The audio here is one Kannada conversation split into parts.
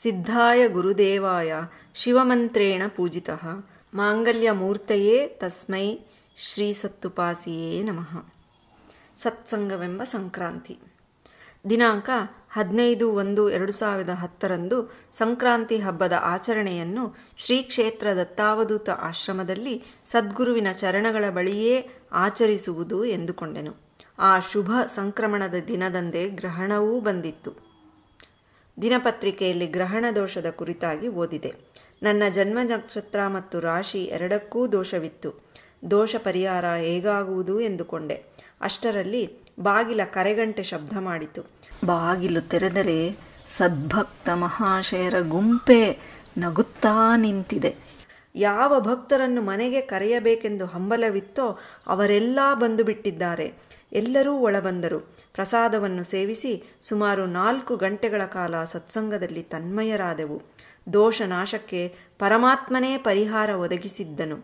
सिद्धाय गुरुदेवाय शिवमन्त्रेण पूजितः माङ्गल्यमूर्तये तस्मै श्रीसत्तुपासिये नमः ಸತ್ಸಂಗವೆಂಬ ಸಂಕ್ರಾಂತಿ ದಿನಾಂಕ ಹದಿನೈದು ಒಂದು ಎರಡು ಸಾವಿರದ ಹತ್ತರಂದು ಸಂಕ್ರಾಂತಿ ಹಬ್ಬದ ಆಚರಣೆಯನ್ನು ಶ್ರೀ ಕ್ಷೇತ್ರ ದತ್ತಾವಧೂತ ಆಶ್ರಮದಲ್ಲಿ ಸದ್ಗುರುವಿನ ಚರಣಗಳ ಬಳಿಯೇ ಆಚರಿಸುವುದು ಎಂದುಕೊಂಡೆನು ಆ ಶುಭ ಸಂಕ್ರಮಣದ ದಿನದಂದೇ ಗ್ರಹಣವೂ ಬಂದಿತ್ತು ದಿನಪತ್ರಿಕೆಯಲ್ಲಿ ಗ್ರಹಣ ದೋಷದ ಕುರಿತಾಗಿ ಓದಿದೆ ನನ್ನ ಜನ್ಮ ನಕ್ಷತ್ರ ಮತ್ತು ರಾಶಿ ಎರಡಕ್ಕೂ ದೋಷವಿತ್ತು ದೋಷ ಪರಿಹಾರ ಹೇಗಾಗುವುದು ಎಂದುಕೊಂಡೆ ಅಷ್ಟರಲ್ಲಿ ಬಾಗಿಲ ಕರೆಗಂಟೆ ಶಬ್ದ ಮಾಡಿತು ಬಾಗಿಲು ತೆರೆದರೆ ಸದ್ಭಕ್ತ ಮಹಾಶಯರ ಗುಂಪೆ ನಗುತ್ತಾ ನಿಂತಿದೆ ಯಾವ ಭಕ್ತರನ್ನು ಮನೆಗೆ ಕರೆಯಬೇಕೆಂದು ಹಂಬಲವಿತ್ತೋ ಅವರೆಲ್ಲ ಬಂದು ಬಿಟ್ಟಿದ್ದಾರೆ ಎಲ್ಲರೂ ಒಳಬಂದರು ಪ್ರಸಾದವನ್ನು ಸೇವಿಸಿ ಸುಮಾರು ನಾಲ್ಕು ಗಂಟೆಗಳ ಕಾಲ ಸತ್ಸಂಗದಲ್ಲಿ ತನ್ಮಯರಾದೆವು ದೋಷನಾಶಕ್ಕೆ ಪರಮಾತ್ಮನೇ ಪರಿಹಾರ ಒದಗಿಸಿದ್ದನು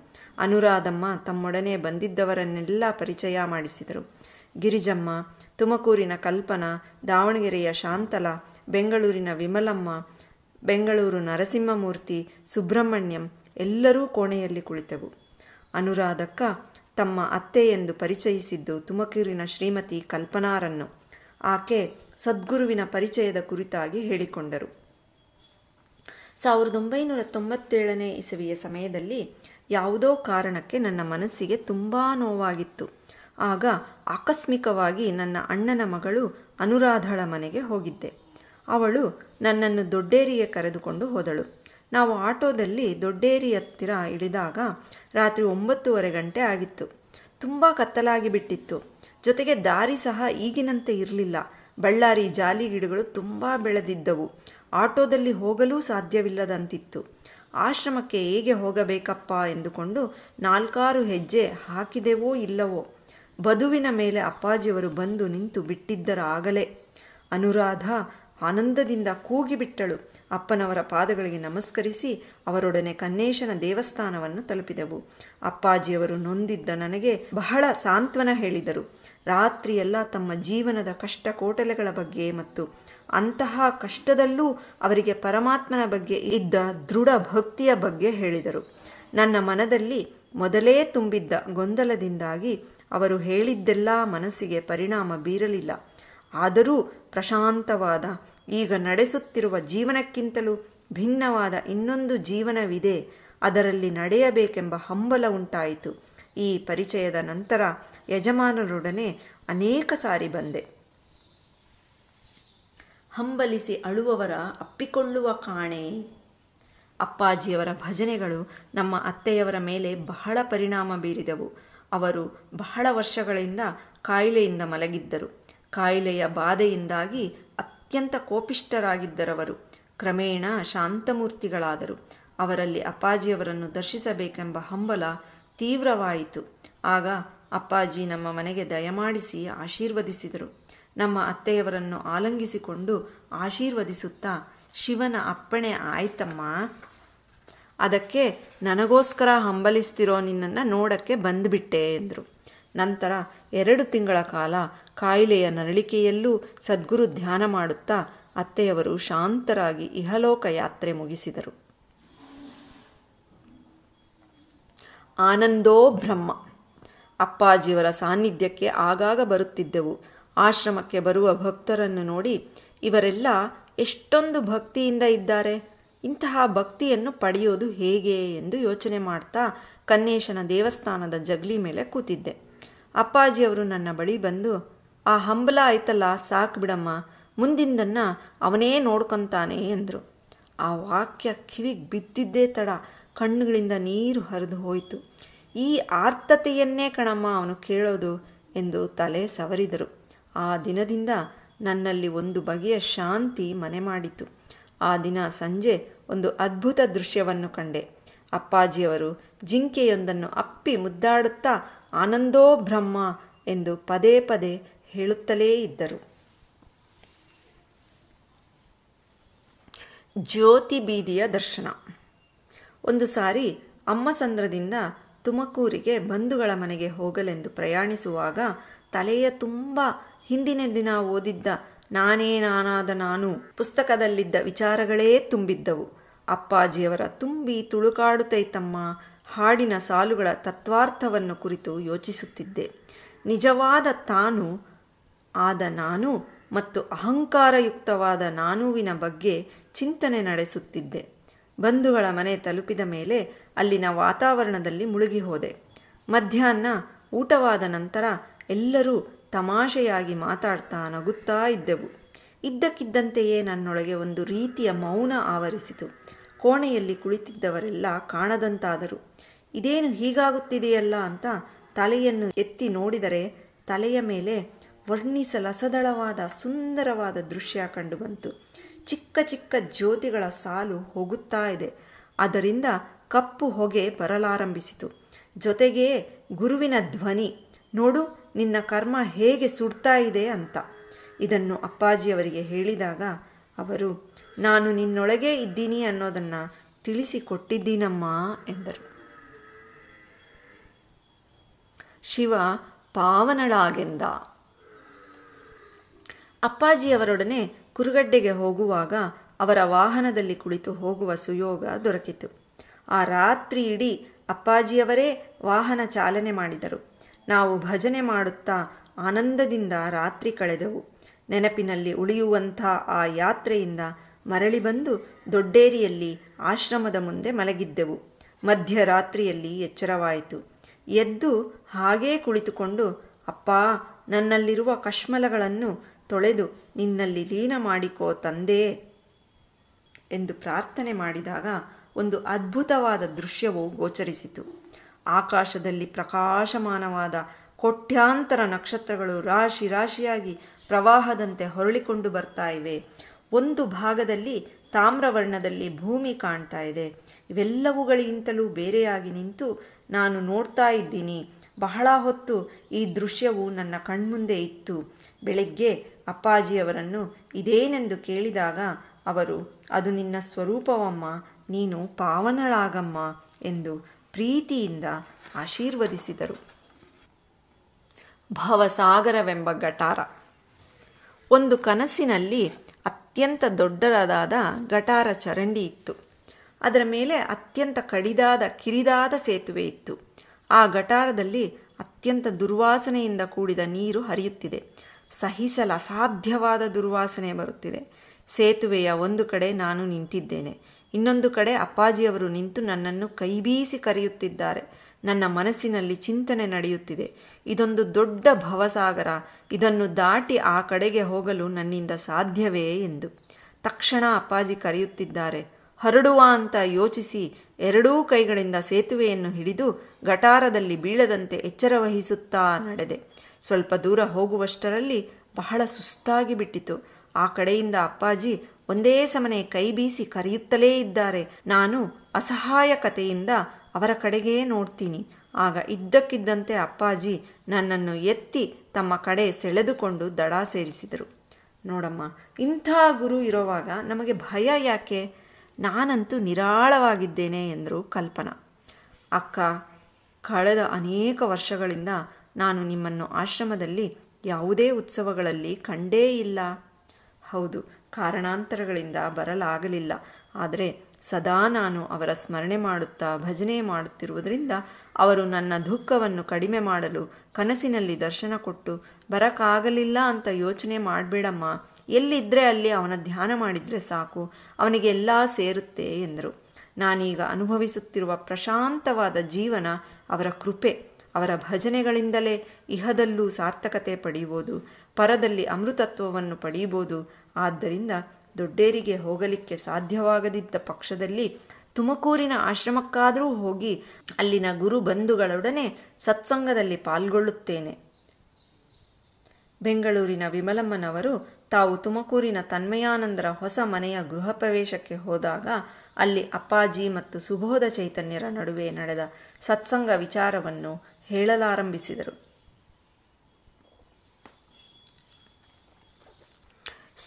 ಅನುರಾಧಮ್ಮ ತಮ್ಮೊಡನೆ ಬಂದಿದ್ದವರನ್ನೆಲ್ಲ ಪರಿಚಯ ಮಾಡಿಸಿದರು ಗಿರಿಜಮ್ಮ ತುಮಕೂರಿನ ಕಲ್ಪನಾ ದಾವಣಗೆರೆಯ ಶಾಂತಲ ಬೆಂಗಳೂರಿನ ವಿಮಲಮ್ಮ ಬೆಂಗಳೂರು ನರಸಿಂಹಮೂರ್ತಿ ಸುಬ್ರಹ್ಮಣ್ಯಂ ಎಲ್ಲರೂ ಕೋಣೆಯಲ್ಲಿ ಕುಳಿತೆವು ಅನುರಾಧಕ್ಕ ತಮ್ಮ ಅತ್ತೆ ಎಂದು ಪರಿಚಯಿಸಿದ್ದು ತುಮಕೂರಿನ ಶ್ರೀಮತಿ ಕಲ್ಪನಾರನ್ನು ಆಕೆ ಸದ್ಗುರುವಿನ ಪರಿಚಯದ ಕುರಿತಾಗಿ ಹೇಳಿಕೊಂಡರು ಸಾವಿರದ ಒಂಬೈನೂರ ತೊಂಬತ್ತೇಳನೇ ಇಸವಿಯ ಸಮಯದಲ್ಲಿ ಯಾವುದೋ ಕಾರಣಕ್ಕೆ ನನ್ನ ಮನಸ್ಸಿಗೆ ತುಂಬ ನೋವಾಗಿತ್ತು ಆಗ ಆಕಸ್ಮಿಕವಾಗಿ ನನ್ನ ಅಣ್ಣನ ಮಗಳು ಅನುರಾಧಳ ಮನೆಗೆ ಹೋಗಿದ್ದೆ ಅವಳು ನನ್ನನ್ನು ದೊಡ್ಡೇರಿಗೆ ಕರೆದುಕೊಂಡು ಹೋದಳು ನಾವು ಆಟೋದಲ್ಲಿ ದೊಡ್ಡೇರಿ ಹತ್ತಿರ ಇಳಿದಾಗ ರಾತ್ರಿ ಒಂಬತ್ತುವರೆ ಗಂಟೆ ಆಗಿತ್ತು ತುಂಬ ಕತ್ತಲಾಗಿ ಬಿಟ್ಟಿತ್ತು ಜೊತೆಗೆ ದಾರಿ ಸಹ ಈಗಿನಂತೆ ಇರಲಿಲ್ಲ ಬಳ್ಳಾರಿ ಜಾಲಿ ಗಿಡಗಳು ತುಂಬ ಬೆಳೆದಿದ್ದವು ಆಟೋದಲ್ಲಿ ಹೋಗಲೂ ಸಾಧ್ಯವಿಲ್ಲದಂತಿತ್ತು ಆಶ್ರಮಕ್ಕೆ ಹೇಗೆ ಹೋಗಬೇಕಪ್ಪ ಎಂದುಕೊಂಡು ನಾಲ್ಕಾರು ಹೆಜ್ಜೆ ಹಾಕಿದೆವೋ ಇಲ್ಲವೋ ಬದುವಿನ ಮೇಲೆ ಅಪ್ಪಾಜಿಯವರು ಬಂದು ನಿಂತು ಬಿಟ್ಟಿದ್ದರ ಆಗಲೇ ಅನುರಾಧ ಆನಂದದಿಂದ ಕೂಗಿಬಿಟ್ಟಳು ಅಪ್ಪನವರ ಪಾದಗಳಿಗೆ ನಮಸ್ಕರಿಸಿ ಅವರೊಡನೆ ಕನ್ನೇಶನ ದೇವಸ್ಥಾನವನ್ನು ತಲುಪಿದೆವು ಅಪ್ಪಾಜಿಯವರು ನೊಂದಿದ್ದ ನನಗೆ ಬಹಳ ಸಾಂತ್ವನ ಹೇಳಿದರು ರಾತ್ರಿಯೆಲ್ಲ ತಮ್ಮ ಜೀವನದ ಕಷ್ಟ ಕೋಟಲೆಗಳ ಬಗ್ಗೆ ಮತ್ತು ಅಂತಹ ಕಷ್ಟದಲ್ಲೂ ಅವರಿಗೆ ಪರಮಾತ್ಮನ ಬಗ್ಗೆ ಇದ್ದ ದೃಢ ಭಕ್ತಿಯ ಬಗ್ಗೆ ಹೇಳಿದರು ನನ್ನ ಮನದಲ್ಲಿ ಮೊದಲೇ ತುಂಬಿದ್ದ ಗೊಂದಲದಿಂದಾಗಿ ಅವರು ಹೇಳಿದ್ದೆಲ್ಲ ಮನಸ್ಸಿಗೆ ಪರಿಣಾಮ ಬೀರಲಿಲ್ಲ ಆದರೂ ಪ್ರಶಾಂತವಾದ ಈಗ ನಡೆಸುತ್ತಿರುವ ಜೀವನಕ್ಕಿಂತಲೂ ಭಿನ್ನವಾದ ಇನ್ನೊಂದು ಜೀವನವಿದೆ ಅದರಲ್ಲಿ ನಡೆಯಬೇಕೆಂಬ ಹಂಬಲ ಉಂಟಾಯಿತು ಈ ಪರಿಚಯದ ನಂತರ ಯಜಮಾನರೊಡನೆ ಅನೇಕ ಸಾರಿ ಬಂದೆ ಹಂಬಲಿಸಿ ಅಳುವವರ ಅಪ್ಪಿಕೊಳ್ಳುವ ಕಾಣೆ ಅಪ್ಪಾಜಿಯವರ ಭಜನೆಗಳು ನಮ್ಮ ಅತ್ತೆಯವರ ಮೇಲೆ ಬಹಳ ಪರಿಣಾಮ ಬೀರಿದವು ಅವರು ಬಹಳ ವರ್ಷಗಳಿಂದ ಕಾಯಿಲೆಯಿಂದ ಮಲಗಿದ್ದರು ಕಾಯಿಲೆಯ ಬಾಧೆಯಿಂದಾಗಿ ಅತ್ಯಂತ ಕೋಪಿಷ್ಟರಾಗಿದ್ದರವರು ಕ್ರಮೇಣ ಶಾಂತಮೂರ್ತಿಗಳಾದರು ಅವರಲ್ಲಿ ಅಪ್ಪಾಜಿಯವರನ್ನು ದರ್ಶಿಸಬೇಕೆಂಬ ಹಂಬಲ ತೀವ್ರವಾಯಿತು ಆಗ ಅಪ್ಪಾಜಿ ನಮ್ಮ ಮನೆಗೆ ದಯಮಾಡಿಸಿ ಆಶೀರ್ವದಿಸಿದರು ನಮ್ಮ ಅತ್ತೆಯವರನ್ನು ಆಲಂಗಿಸಿಕೊಂಡು ಆಶೀರ್ವದಿಸುತ್ತಾ ಶಿವನ ಅಪ್ಪಣೆ ಆಯ್ತಮ್ಮ ಅದಕ್ಕೆ ನನಗೋಸ್ಕರ ಹಂಬಲಿಸ್ತಿರೋ ನಿನ್ನನ್ನು ನೋಡಕ್ಕೆ ಬಂದುಬಿಟ್ಟೆ ಎಂದರು ನಂತರ ಎರಡು ತಿಂಗಳ ಕಾಲ ಕಾಯಿಲೆಯ ನರಳಿಕೆಯಲ್ಲೂ ಸದ್ಗುರು ಧ್ಯಾನ ಮಾಡುತ್ತಾ ಅತ್ತೆಯವರು ಶಾಂತರಾಗಿ ಇಹಲೋಕ ಯಾತ್ರೆ ಮುಗಿಸಿದರು ಆನಂದೋ ಬ್ರಹ್ಮ ಅಪ್ಪಾಜಿಯವರ ಸಾನ್ನಿಧ್ಯಕ್ಕೆ ಆಗಾಗ ಬರುತ್ತಿದ್ದೆವು ಆಶ್ರಮಕ್ಕೆ ಬರುವ ಭಕ್ತರನ್ನು ನೋಡಿ ಇವರೆಲ್ಲ ಎಷ್ಟೊಂದು ಭಕ್ತಿಯಿಂದ ಇದ್ದಾರೆ ಇಂತಹ ಭಕ್ತಿಯನ್ನು ಪಡೆಯೋದು ಹೇಗೆ ಎಂದು ಯೋಚನೆ ಮಾಡ್ತಾ ಕನ್ನೇಶನ ದೇವಸ್ಥಾನದ ಜಗಲಿ ಮೇಲೆ ಕೂತಿದ್ದೆ ಅಪ್ಪಾಜಿಯವರು ನನ್ನ ಬಳಿ ಬಂದು ಆ ಹಂಬಲ ಆಯ್ತಲ್ಲ ಸಾಕು ಬಿಡಮ್ಮ ಮುಂದಿಂದನ್ನು ಅವನೇ ನೋಡ್ಕೊತಾನೆ ಎಂದರು ಆ ವಾಕ್ಯ ಕಿವಿಗೆ ಬಿದ್ದಿದ್ದೇ ತಡ ಕಣ್ಣುಗಳಿಂದ ನೀರು ಹರಿದು ಹೋಯಿತು ಈ ಆರ್ತತೆಯನ್ನೇ ಕಣಮ್ಮ ಅವನು ಕೇಳೋದು ಎಂದು ತಲೆ ಸವರಿದರು ಆ ದಿನದಿಂದ ನನ್ನಲ್ಲಿ ಒಂದು ಬಗೆಯ ಶಾಂತಿ ಮನೆ ಮಾಡಿತು ಆ ದಿನ ಸಂಜೆ ಒಂದು ಅದ್ಭುತ ದೃಶ್ಯವನ್ನು ಕಂಡೆ ಅಪ್ಪಾಜಿಯವರು ಜಿಂಕೆಯೊಂದನ್ನು ಅಪ್ಪಿ ಮುದ್ದಾಡುತ್ತಾ ಆನಂದೋ ಬ್ರಹ್ಮ ಎಂದು ಪದೇ ಪದೇ ಹೇಳುತ್ತಲೇ ಇದ್ದರು ಜ್ಯೋತಿ ಬೀದಿಯ ದರ್ಶನ ಒಂದು ಸಾರಿ ಅಮ್ಮಸಂದ್ರದಿಂದ ತುಮಕೂರಿಗೆ ಬಂಧುಗಳ ಮನೆಗೆ ಹೋಗಲೆಂದು ಪ್ರಯಾಣಿಸುವಾಗ ತಲೆಯ ತುಂಬ ಹಿಂದಿನ ದಿನ ಓದಿದ್ದ ನಾನೇ ನಾನಾದ ನಾನು ಪುಸ್ತಕದಲ್ಲಿದ್ದ ವಿಚಾರಗಳೇ ತುಂಬಿದ್ದವು ಅಪ್ಪಾಜಿಯವರ ತುಂಬಿ ತುಳುಕಾಡುತ್ತೈತಮ್ಮ ಹಾಡಿನ ಸಾಲುಗಳ ತತ್ವಾರ್ಥವನ್ನು ಕುರಿತು ಯೋಚಿಸುತ್ತಿದ್ದೆ ನಿಜವಾದ ತಾನು ಆದ ನಾನು ಮತ್ತು ಅಹಂಕಾರಯುಕ್ತವಾದ ನಾನುವಿನ ಬಗ್ಗೆ ಚಿಂತನೆ ನಡೆಸುತ್ತಿದ್ದೆ ಬಂಧುಗಳ ಮನೆ ತಲುಪಿದ ಮೇಲೆ ಅಲ್ಲಿನ ವಾತಾವರಣದಲ್ಲಿ ಮುಳುಗಿ ಹೋದೆ ಮಧ್ಯಾಹ್ನ ಊಟವಾದ ನಂತರ ಎಲ್ಲರೂ ತಮಾಷೆಯಾಗಿ ಮಾತಾಡ್ತಾ ನಗುತ್ತಾ ಇದ್ದೆವು ಇದ್ದಕ್ಕಿದ್ದಂತೆಯೇ ನನ್ನೊಳಗೆ ಒಂದು ರೀತಿಯ ಮೌನ ಆವರಿಸಿತು ಕೋಣೆಯಲ್ಲಿ ಕುಳಿತಿದ್ದವರೆಲ್ಲ ಕಾಣದಂತಾದರು ಇದೇನು ಹೀಗಾಗುತ್ತಿದೆಯಲ್ಲ ಅಂತ ತಲೆಯನ್ನು ಎತ್ತಿ ನೋಡಿದರೆ ತಲೆಯ ಮೇಲೆ ವರ್ಣಿಸಲಸದಳವಾದ ಸುಂದರವಾದ ದೃಶ್ಯ ಕಂಡುಬಂತು ಚಿಕ್ಕ ಚಿಕ್ಕ ಜ್ಯೋತಿಗಳ ಸಾಲು ಹೋಗುತ್ತಾ ಇದೆ ಅದರಿಂದ ಕಪ್ಪು ಹೊಗೆ ಬರಲಾರಂಭಿಸಿತು ಜೊತೆಗೆ ಗುರುವಿನ ಧ್ವನಿ ನೋಡು ನಿನ್ನ ಕರ್ಮ ಹೇಗೆ ಸುಡ್ತಾ ಇದೆ ಅಂತ ಇದನ್ನು ಅಪ್ಪಾಜಿಯವರಿಗೆ ಹೇಳಿದಾಗ ಅವರು ನಾನು ನಿನ್ನೊಳಗೆ ಇದ್ದೀನಿ ಅನ್ನೋದನ್ನು ತಿಳಿಸಿಕೊಟ್ಟಿದ್ದೀನಮ್ಮ ಎಂದರು ಶಿವ ಪಾವನಳಾಗೆಂದ ಅಪ್ಪಾಜಿಯವರೊಡನೆ ಕುರುಗಡ್ಡೆಗೆ ಹೋಗುವಾಗ ಅವರ ವಾಹನದಲ್ಲಿ ಕುಳಿತು ಹೋಗುವ ಸುಯೋಗ ದೊರಕಿತು ಆ ರಾತ್ರಿ ಇಡೀ ಅಪ್ಪಾಜಿಯವರೇ ವಾಹನ ಚಾಲನೆ ಮಾಡಿದರು ನಾವು ಭಜನೆ ಮಾಡುತ್ತಾ ಆನಂದದಿಂದ ರಾತ್ರಿ ಕಳೆದೆವು ನೆನಪಿನಲ್ಲಿ ಉಳಿಯುವಂಥ ಆ ಯಾತ್ರೆಯಿಂದ ಮರಳಿ ಬಂದು ದೊಡ್ಡೇರಿಯಲ್ಲಿ ಆಶ್ರಮದ ಮುಂದೆ ಮಲಗಿದ್ದೆವು ಮಧ್ಯರಾತ್ರಿಯಲ್ಲಿ ಎಚ್ಚರವಾಯಿತು ಎದ್ದು ಹಾಗೇ ಕುಳಿತುಕೊಂಡು ಅಪ್ಪ ನನ್ನಲ್ಲಿರುವ ಕಶ್ಮಲಗಳನ್ನು ತೊಳೆದು ನಿನ್ನಲ್ಲಿ ಲೀನ ಮಾಡಿಕೋ ತಂದೆ ಎಂದು ಪ್ರಾರ್ಥನೆ ಮಾಡಿದಾಗ ಒಂದು ಅದ್ಭುತವಾದ ದೃಶ್ಯವು ಗೋಚರಿಸಿತು ಆಕಾಶದಲ್ಲಿ ಪ್ರಕಾಶಮಾನವಾದ ಕೋಟ್ಯಾಂತರ ನಕ್ಷತ್ರಗಳು ರಾಶಿ ರಾಶಿಯಾಗಿ ಪ್ರವಾಹದಂತೆ ಹೊರಳಿಕೊಂಡು ಬರ್ತಾ ಇವೆ ಒಂದು ಭಾಗದಲ್ಲಿ ತಾಮ್ರವರ್ಣದಲ್ಲಿ ಭೂಮಿ ಕಾಣ್ತಾ ಇದೆ ಇವೆಲ್ಲವುಗಳಿಗಿಂತಲೂ ಬೇರೆಯಾಗಿ ನಿಂತು ನಾನು ನೋಡ್ತಾ ಇದ್ದೀನಿ ಬಹಳ ಹೊತ್ತು ಈ ದೃಶ್ಯವು ನನ್ನ ಕಣ್ಮುಂದೆ ಇತ್ತು ಬೆಳಗ್ಗೆ ಅಪ್ಪಾಜಿಯವರನ್ನು ಇದೇನೆಂದು ಕೇಳಿದಾಗ ಅವರು ಅದು ನಿನ್ನ ಸ್ವರೂಪವಮ್ಮ ನೀನು ಪಾವನಳಾಗಮ್ಮ ಎಂದು ಪ್ರೀತಿಯಿಂದ ಆಶೀರ್ವದಿಸಿದರು ಭವಸಾಗರವೆಂಬ ಗಟಾರ ಒಂದು ಕನಸಿನಲ್ಲಿ ಅತ್ಯಂತ ದೊಡ್ಡದಾದ ಗಟಾರ ಚರಂಡಿ ಇತ್ತು ಅದರ ಮೇಲೆ ಅತ್ಯಂತ ಕಡಿದಾದ ಕಿರಿದಾದ ಸೇತುವೆ ಇತ್ತು ಆ ಗಟಾರದಲ್ಲಿ ಅತ್ಯಂತ ದುರ್ವಾಸನೆಯಿಂದ ಕೂಡಿದ ನೀರು ಹರಿಯುತ್ತಿದೆ ಸಹಿಸಲು ಅಸಾಧ್ಯವಾದ ದುರ್ವಾಸನೆ ಬರುತ್ತಿದೆ ಸೇತುವೆಯ ಒಂದು ಕಡೆ ನಾನು ನಿಂತಿದ್ದೇನೆ ಇನ್ನೊಂದು ಕಡೆ ಅಪ್ಪಾಜಿಯವರು ನಿಂತು ನನ್ನನ್ನು ಕೈಬೀಸಿ ಕರೆಯುತ್ತಿದ್ದಾರೆ ನನ್ನ ಮನಸ್ಸಿನಲ್ಲಿ ಚಿಂತನೆ ನಡೆಯುತ್ತಿದೆ ಇದೊಂದು ದೊಡ್ಡ ಭವಸಾಗರ ಇದನ್ನು ದಾಟಿ ಆ ಕಡೆಗೆ ಹೋಗಲು ನನ್ನಿಂದ ಸಾಧ್ಯವೇ ಎಂದು ತಕ್ಷಣ ಅಪ್ಪಾಜಿ ಕರೆಯುತ್ತಿದ್ದಾರೆ ಹರಡುವ ಅಂತ ಯೋಚಿಸಿ ಎರಡೂ ಕೈಗಳಿಂದ ಸೇತುವೆಯನ್ನು ಹಿಡಿದು ಗಟಾರದಲ್ಲಿ ಬೀಳದಂತೆ ಎಚ್ಚರವಹಿಸುತ್ತಾ ನಡೆದೆ ಸ್ವಲ್ಪ ದೂರ ಹೋಗುವಷ್ಟರಲ್ಲಿ ಬಹಳ ಸುಸ್ತಾಗಿ ಬಿಟ್ಟಿತು ಆ ಕಡೆಯಿಂದ ಅಪ್ಪಾಜಿ ಒಂದೇ ಸಮನೆ ಕೈ ಬೀಸಿ ಕರೆಯುತ್ತಲೇ ಇದ್ದಾರೆ ನಾನು ಅಸಹಾಯಕತೆಯಿಂದ ಅವರ ಕಡೆಗೇ ನೋಡ್ತೀನಿ ಆಗ ಇದ್ದಕ್ಕಿದ್ದಂತೆ ಅಪ್ಪಾಜಿ ನನ್ನನ್ನು ಎತ್ತಿ ತಮ್ಮ ಕಡೆ ಸೆಳೆದುಕೊಂಡು ದಡ ಸೇರಿಸಿದರು ನೋಡಮ್ಮ ಇಂಥ ಗುರು ಇರುವಾಗ ನಮಗೆ ಭಯ ಯಾಕೆ ನಾನಂತೂ ನಿರಾಳವಾಗಿದ್ದೇನೆ ಎಂದರು ಕಲ್ಪನಾ ಅಕ್ಕ ಕಳೆದ ಅನೇಕ ವರ್ಷಗಳಿಂದ ನಾನು ನಿಮ್ಮನ್ನು ಆಶ್ರಮದಲ್ಲಿ ಯಾವುದೇ ಉತ್ಸವಗಳಲ್ಲಿ ಕಂಡೇ ಇಲ್ಲ ಹೌದು ಕಾರಣಾಂತರಗಳಿಂದ ಬರಲಾಗಲಿಲ್ಲ ಆದರೆ ಸದಾ ನಾನು ಅವರ ಸ್ಮರಣೆ ಮಾಡುತ್ತಾ ಭಜನೆ ಮಾಡುತ್ತಿರುವುದರಿಂದ ಅವರು ನನ್ನ ದುಃಖವನ್ನು ಕಡಿಮೆ ಮಾಡಲು ಕನಸಿನಲ್ಲಿ ದರ್ಶನ ಕೊಟ್ಟು ಬರಕ್ಕಾಗಲಿಲ್ಲ ಅಂತ ಯೋಚನೆ ಮಾಡಬೇಡಮ್ಮ ಎಲ್ಲಿದ್ದರೆ ಅಲ್ಲಿ ಅವನ ಧ್ಯಾನ ಮಾಡಿದರೆ ಸಾಕು ಅವನಿಗೆಲ್ಲ ಸೇರುತ್ತೆ ಎಂದರು ನಾನೀಗ ಅನುಭವಿಸುತ್ತಿರುವ ಪ್ರಶಾಂತವಾದ ಜೀವನ ಅವರ ಕೃಪೆ ಅವರ ಭಜನೆಗಳಿಂದಲೇ ಇಹದಲ್ಲೂ ಸಾರ್ಥಕತೆ ಪಡೆಯುವುದು ಪರದಲ್ಲಿ ಅಮೃತತ್ವವನ್ನು ಪಡೆಯಬಹುದು ಆದ್ದರಿಂದ ದೊಡ್ಡೇರಿಗೆ ಹೋಗಲಿಕ್ಕೆ ಸಾಧ್ಯವಾಗದಿದ್ದ ಪಕ್ಷದಲ್ಲಿ ತುಮಕೂರಿನ ಆಶ್ರಮಕ್ಕಾದರೂ ಹೋಗಿ ಅಲ್ಲಿನ ಗುರು ಬಂಧುಗಳೊಡನೆ ಸತ್ಸಂಗದಲ್ಲಿ ಪಾಲ್ಗೊಳ್ಳುತ್ತೇನೆ ಬೆಂಗಳೂರಿನ ವಿಮಲಮ್ಮನವರು ತಾವು ತುಮಕೂರಿನ ತನ್ಮಯಾನಂದರ ಹೊಸ ಮನೆಯ ಗೃಹ ಪ್ರವೇಶಕ್ಕೆ ಹೋದಾಗ ಅಲ್ಲಿ ಅಪ್ಪಾಜಿ ಮತ್ತು ಸುಬೋಧ ಚೈತನ್ಯರ ನಡುವೆ ನಡೆದ ಸತ್ಸಂಗ ವಿಚಾರವನ್ನು ಹೇಳಲಾರಂಭಿಸಿದರು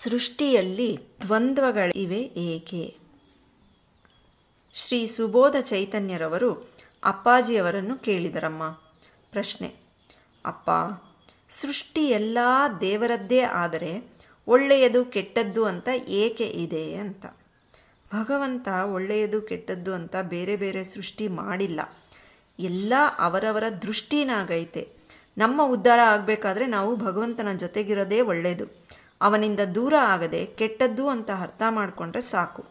ಸೃಷ್ಟಿಯಲ್ಲಿ ದ್ವಂದ್ವಗಳಿವೆ ಏಕೆ ಶ್ರೀ ಸುಬೋಧ ಚೈತನ್ಯರವರು ಅಪ್ಪಾಜಿಯವರನ್ನು ಕೇಳಿದರಮ್ಮ ಪ್ರಶ್ನೆ ಅಪ್ಪ ಸೃಷ್ಟಿ ಎಲ್ಲ ದೇವರದ್ದೇ ಆದರೆ ಒಳ್ಳೆಯದು ಕೆಟ್ಟದ್ದು ಅಂತ ಏಕೆ ಇದೆ ಅಂತ ಭಗವಂತ ಒಳ್ಳೆಯದು ಕೆಟ್ಟದ್ದು ಅಂತ ಬೇರೆ ಬೇರೆ ಸೃಷ್ಟಿ ಮಾಡಿಲ್ಲ ಎಲ್ಲ ಅವರವರ ದೃಷ್ಟಿನಾಗೈತೆ ನಮ್ಮ ಉದ್ಧಾರ ಆಗಬೇಕಾದ್ರೆ ನಾವು ಭಗವಂತನ ಜೊತೆಗಿರೋದೇ ಒಳ್ಳೆಯದು ಅವನಿಂದ ದೂರ ಆಗದೆ ಕೆಟ್ಟದ್ದು ಅಂತ ಅರ್ಥ ಮಾಡಿಕೊಂಡ್ರೆ ಸಾಕು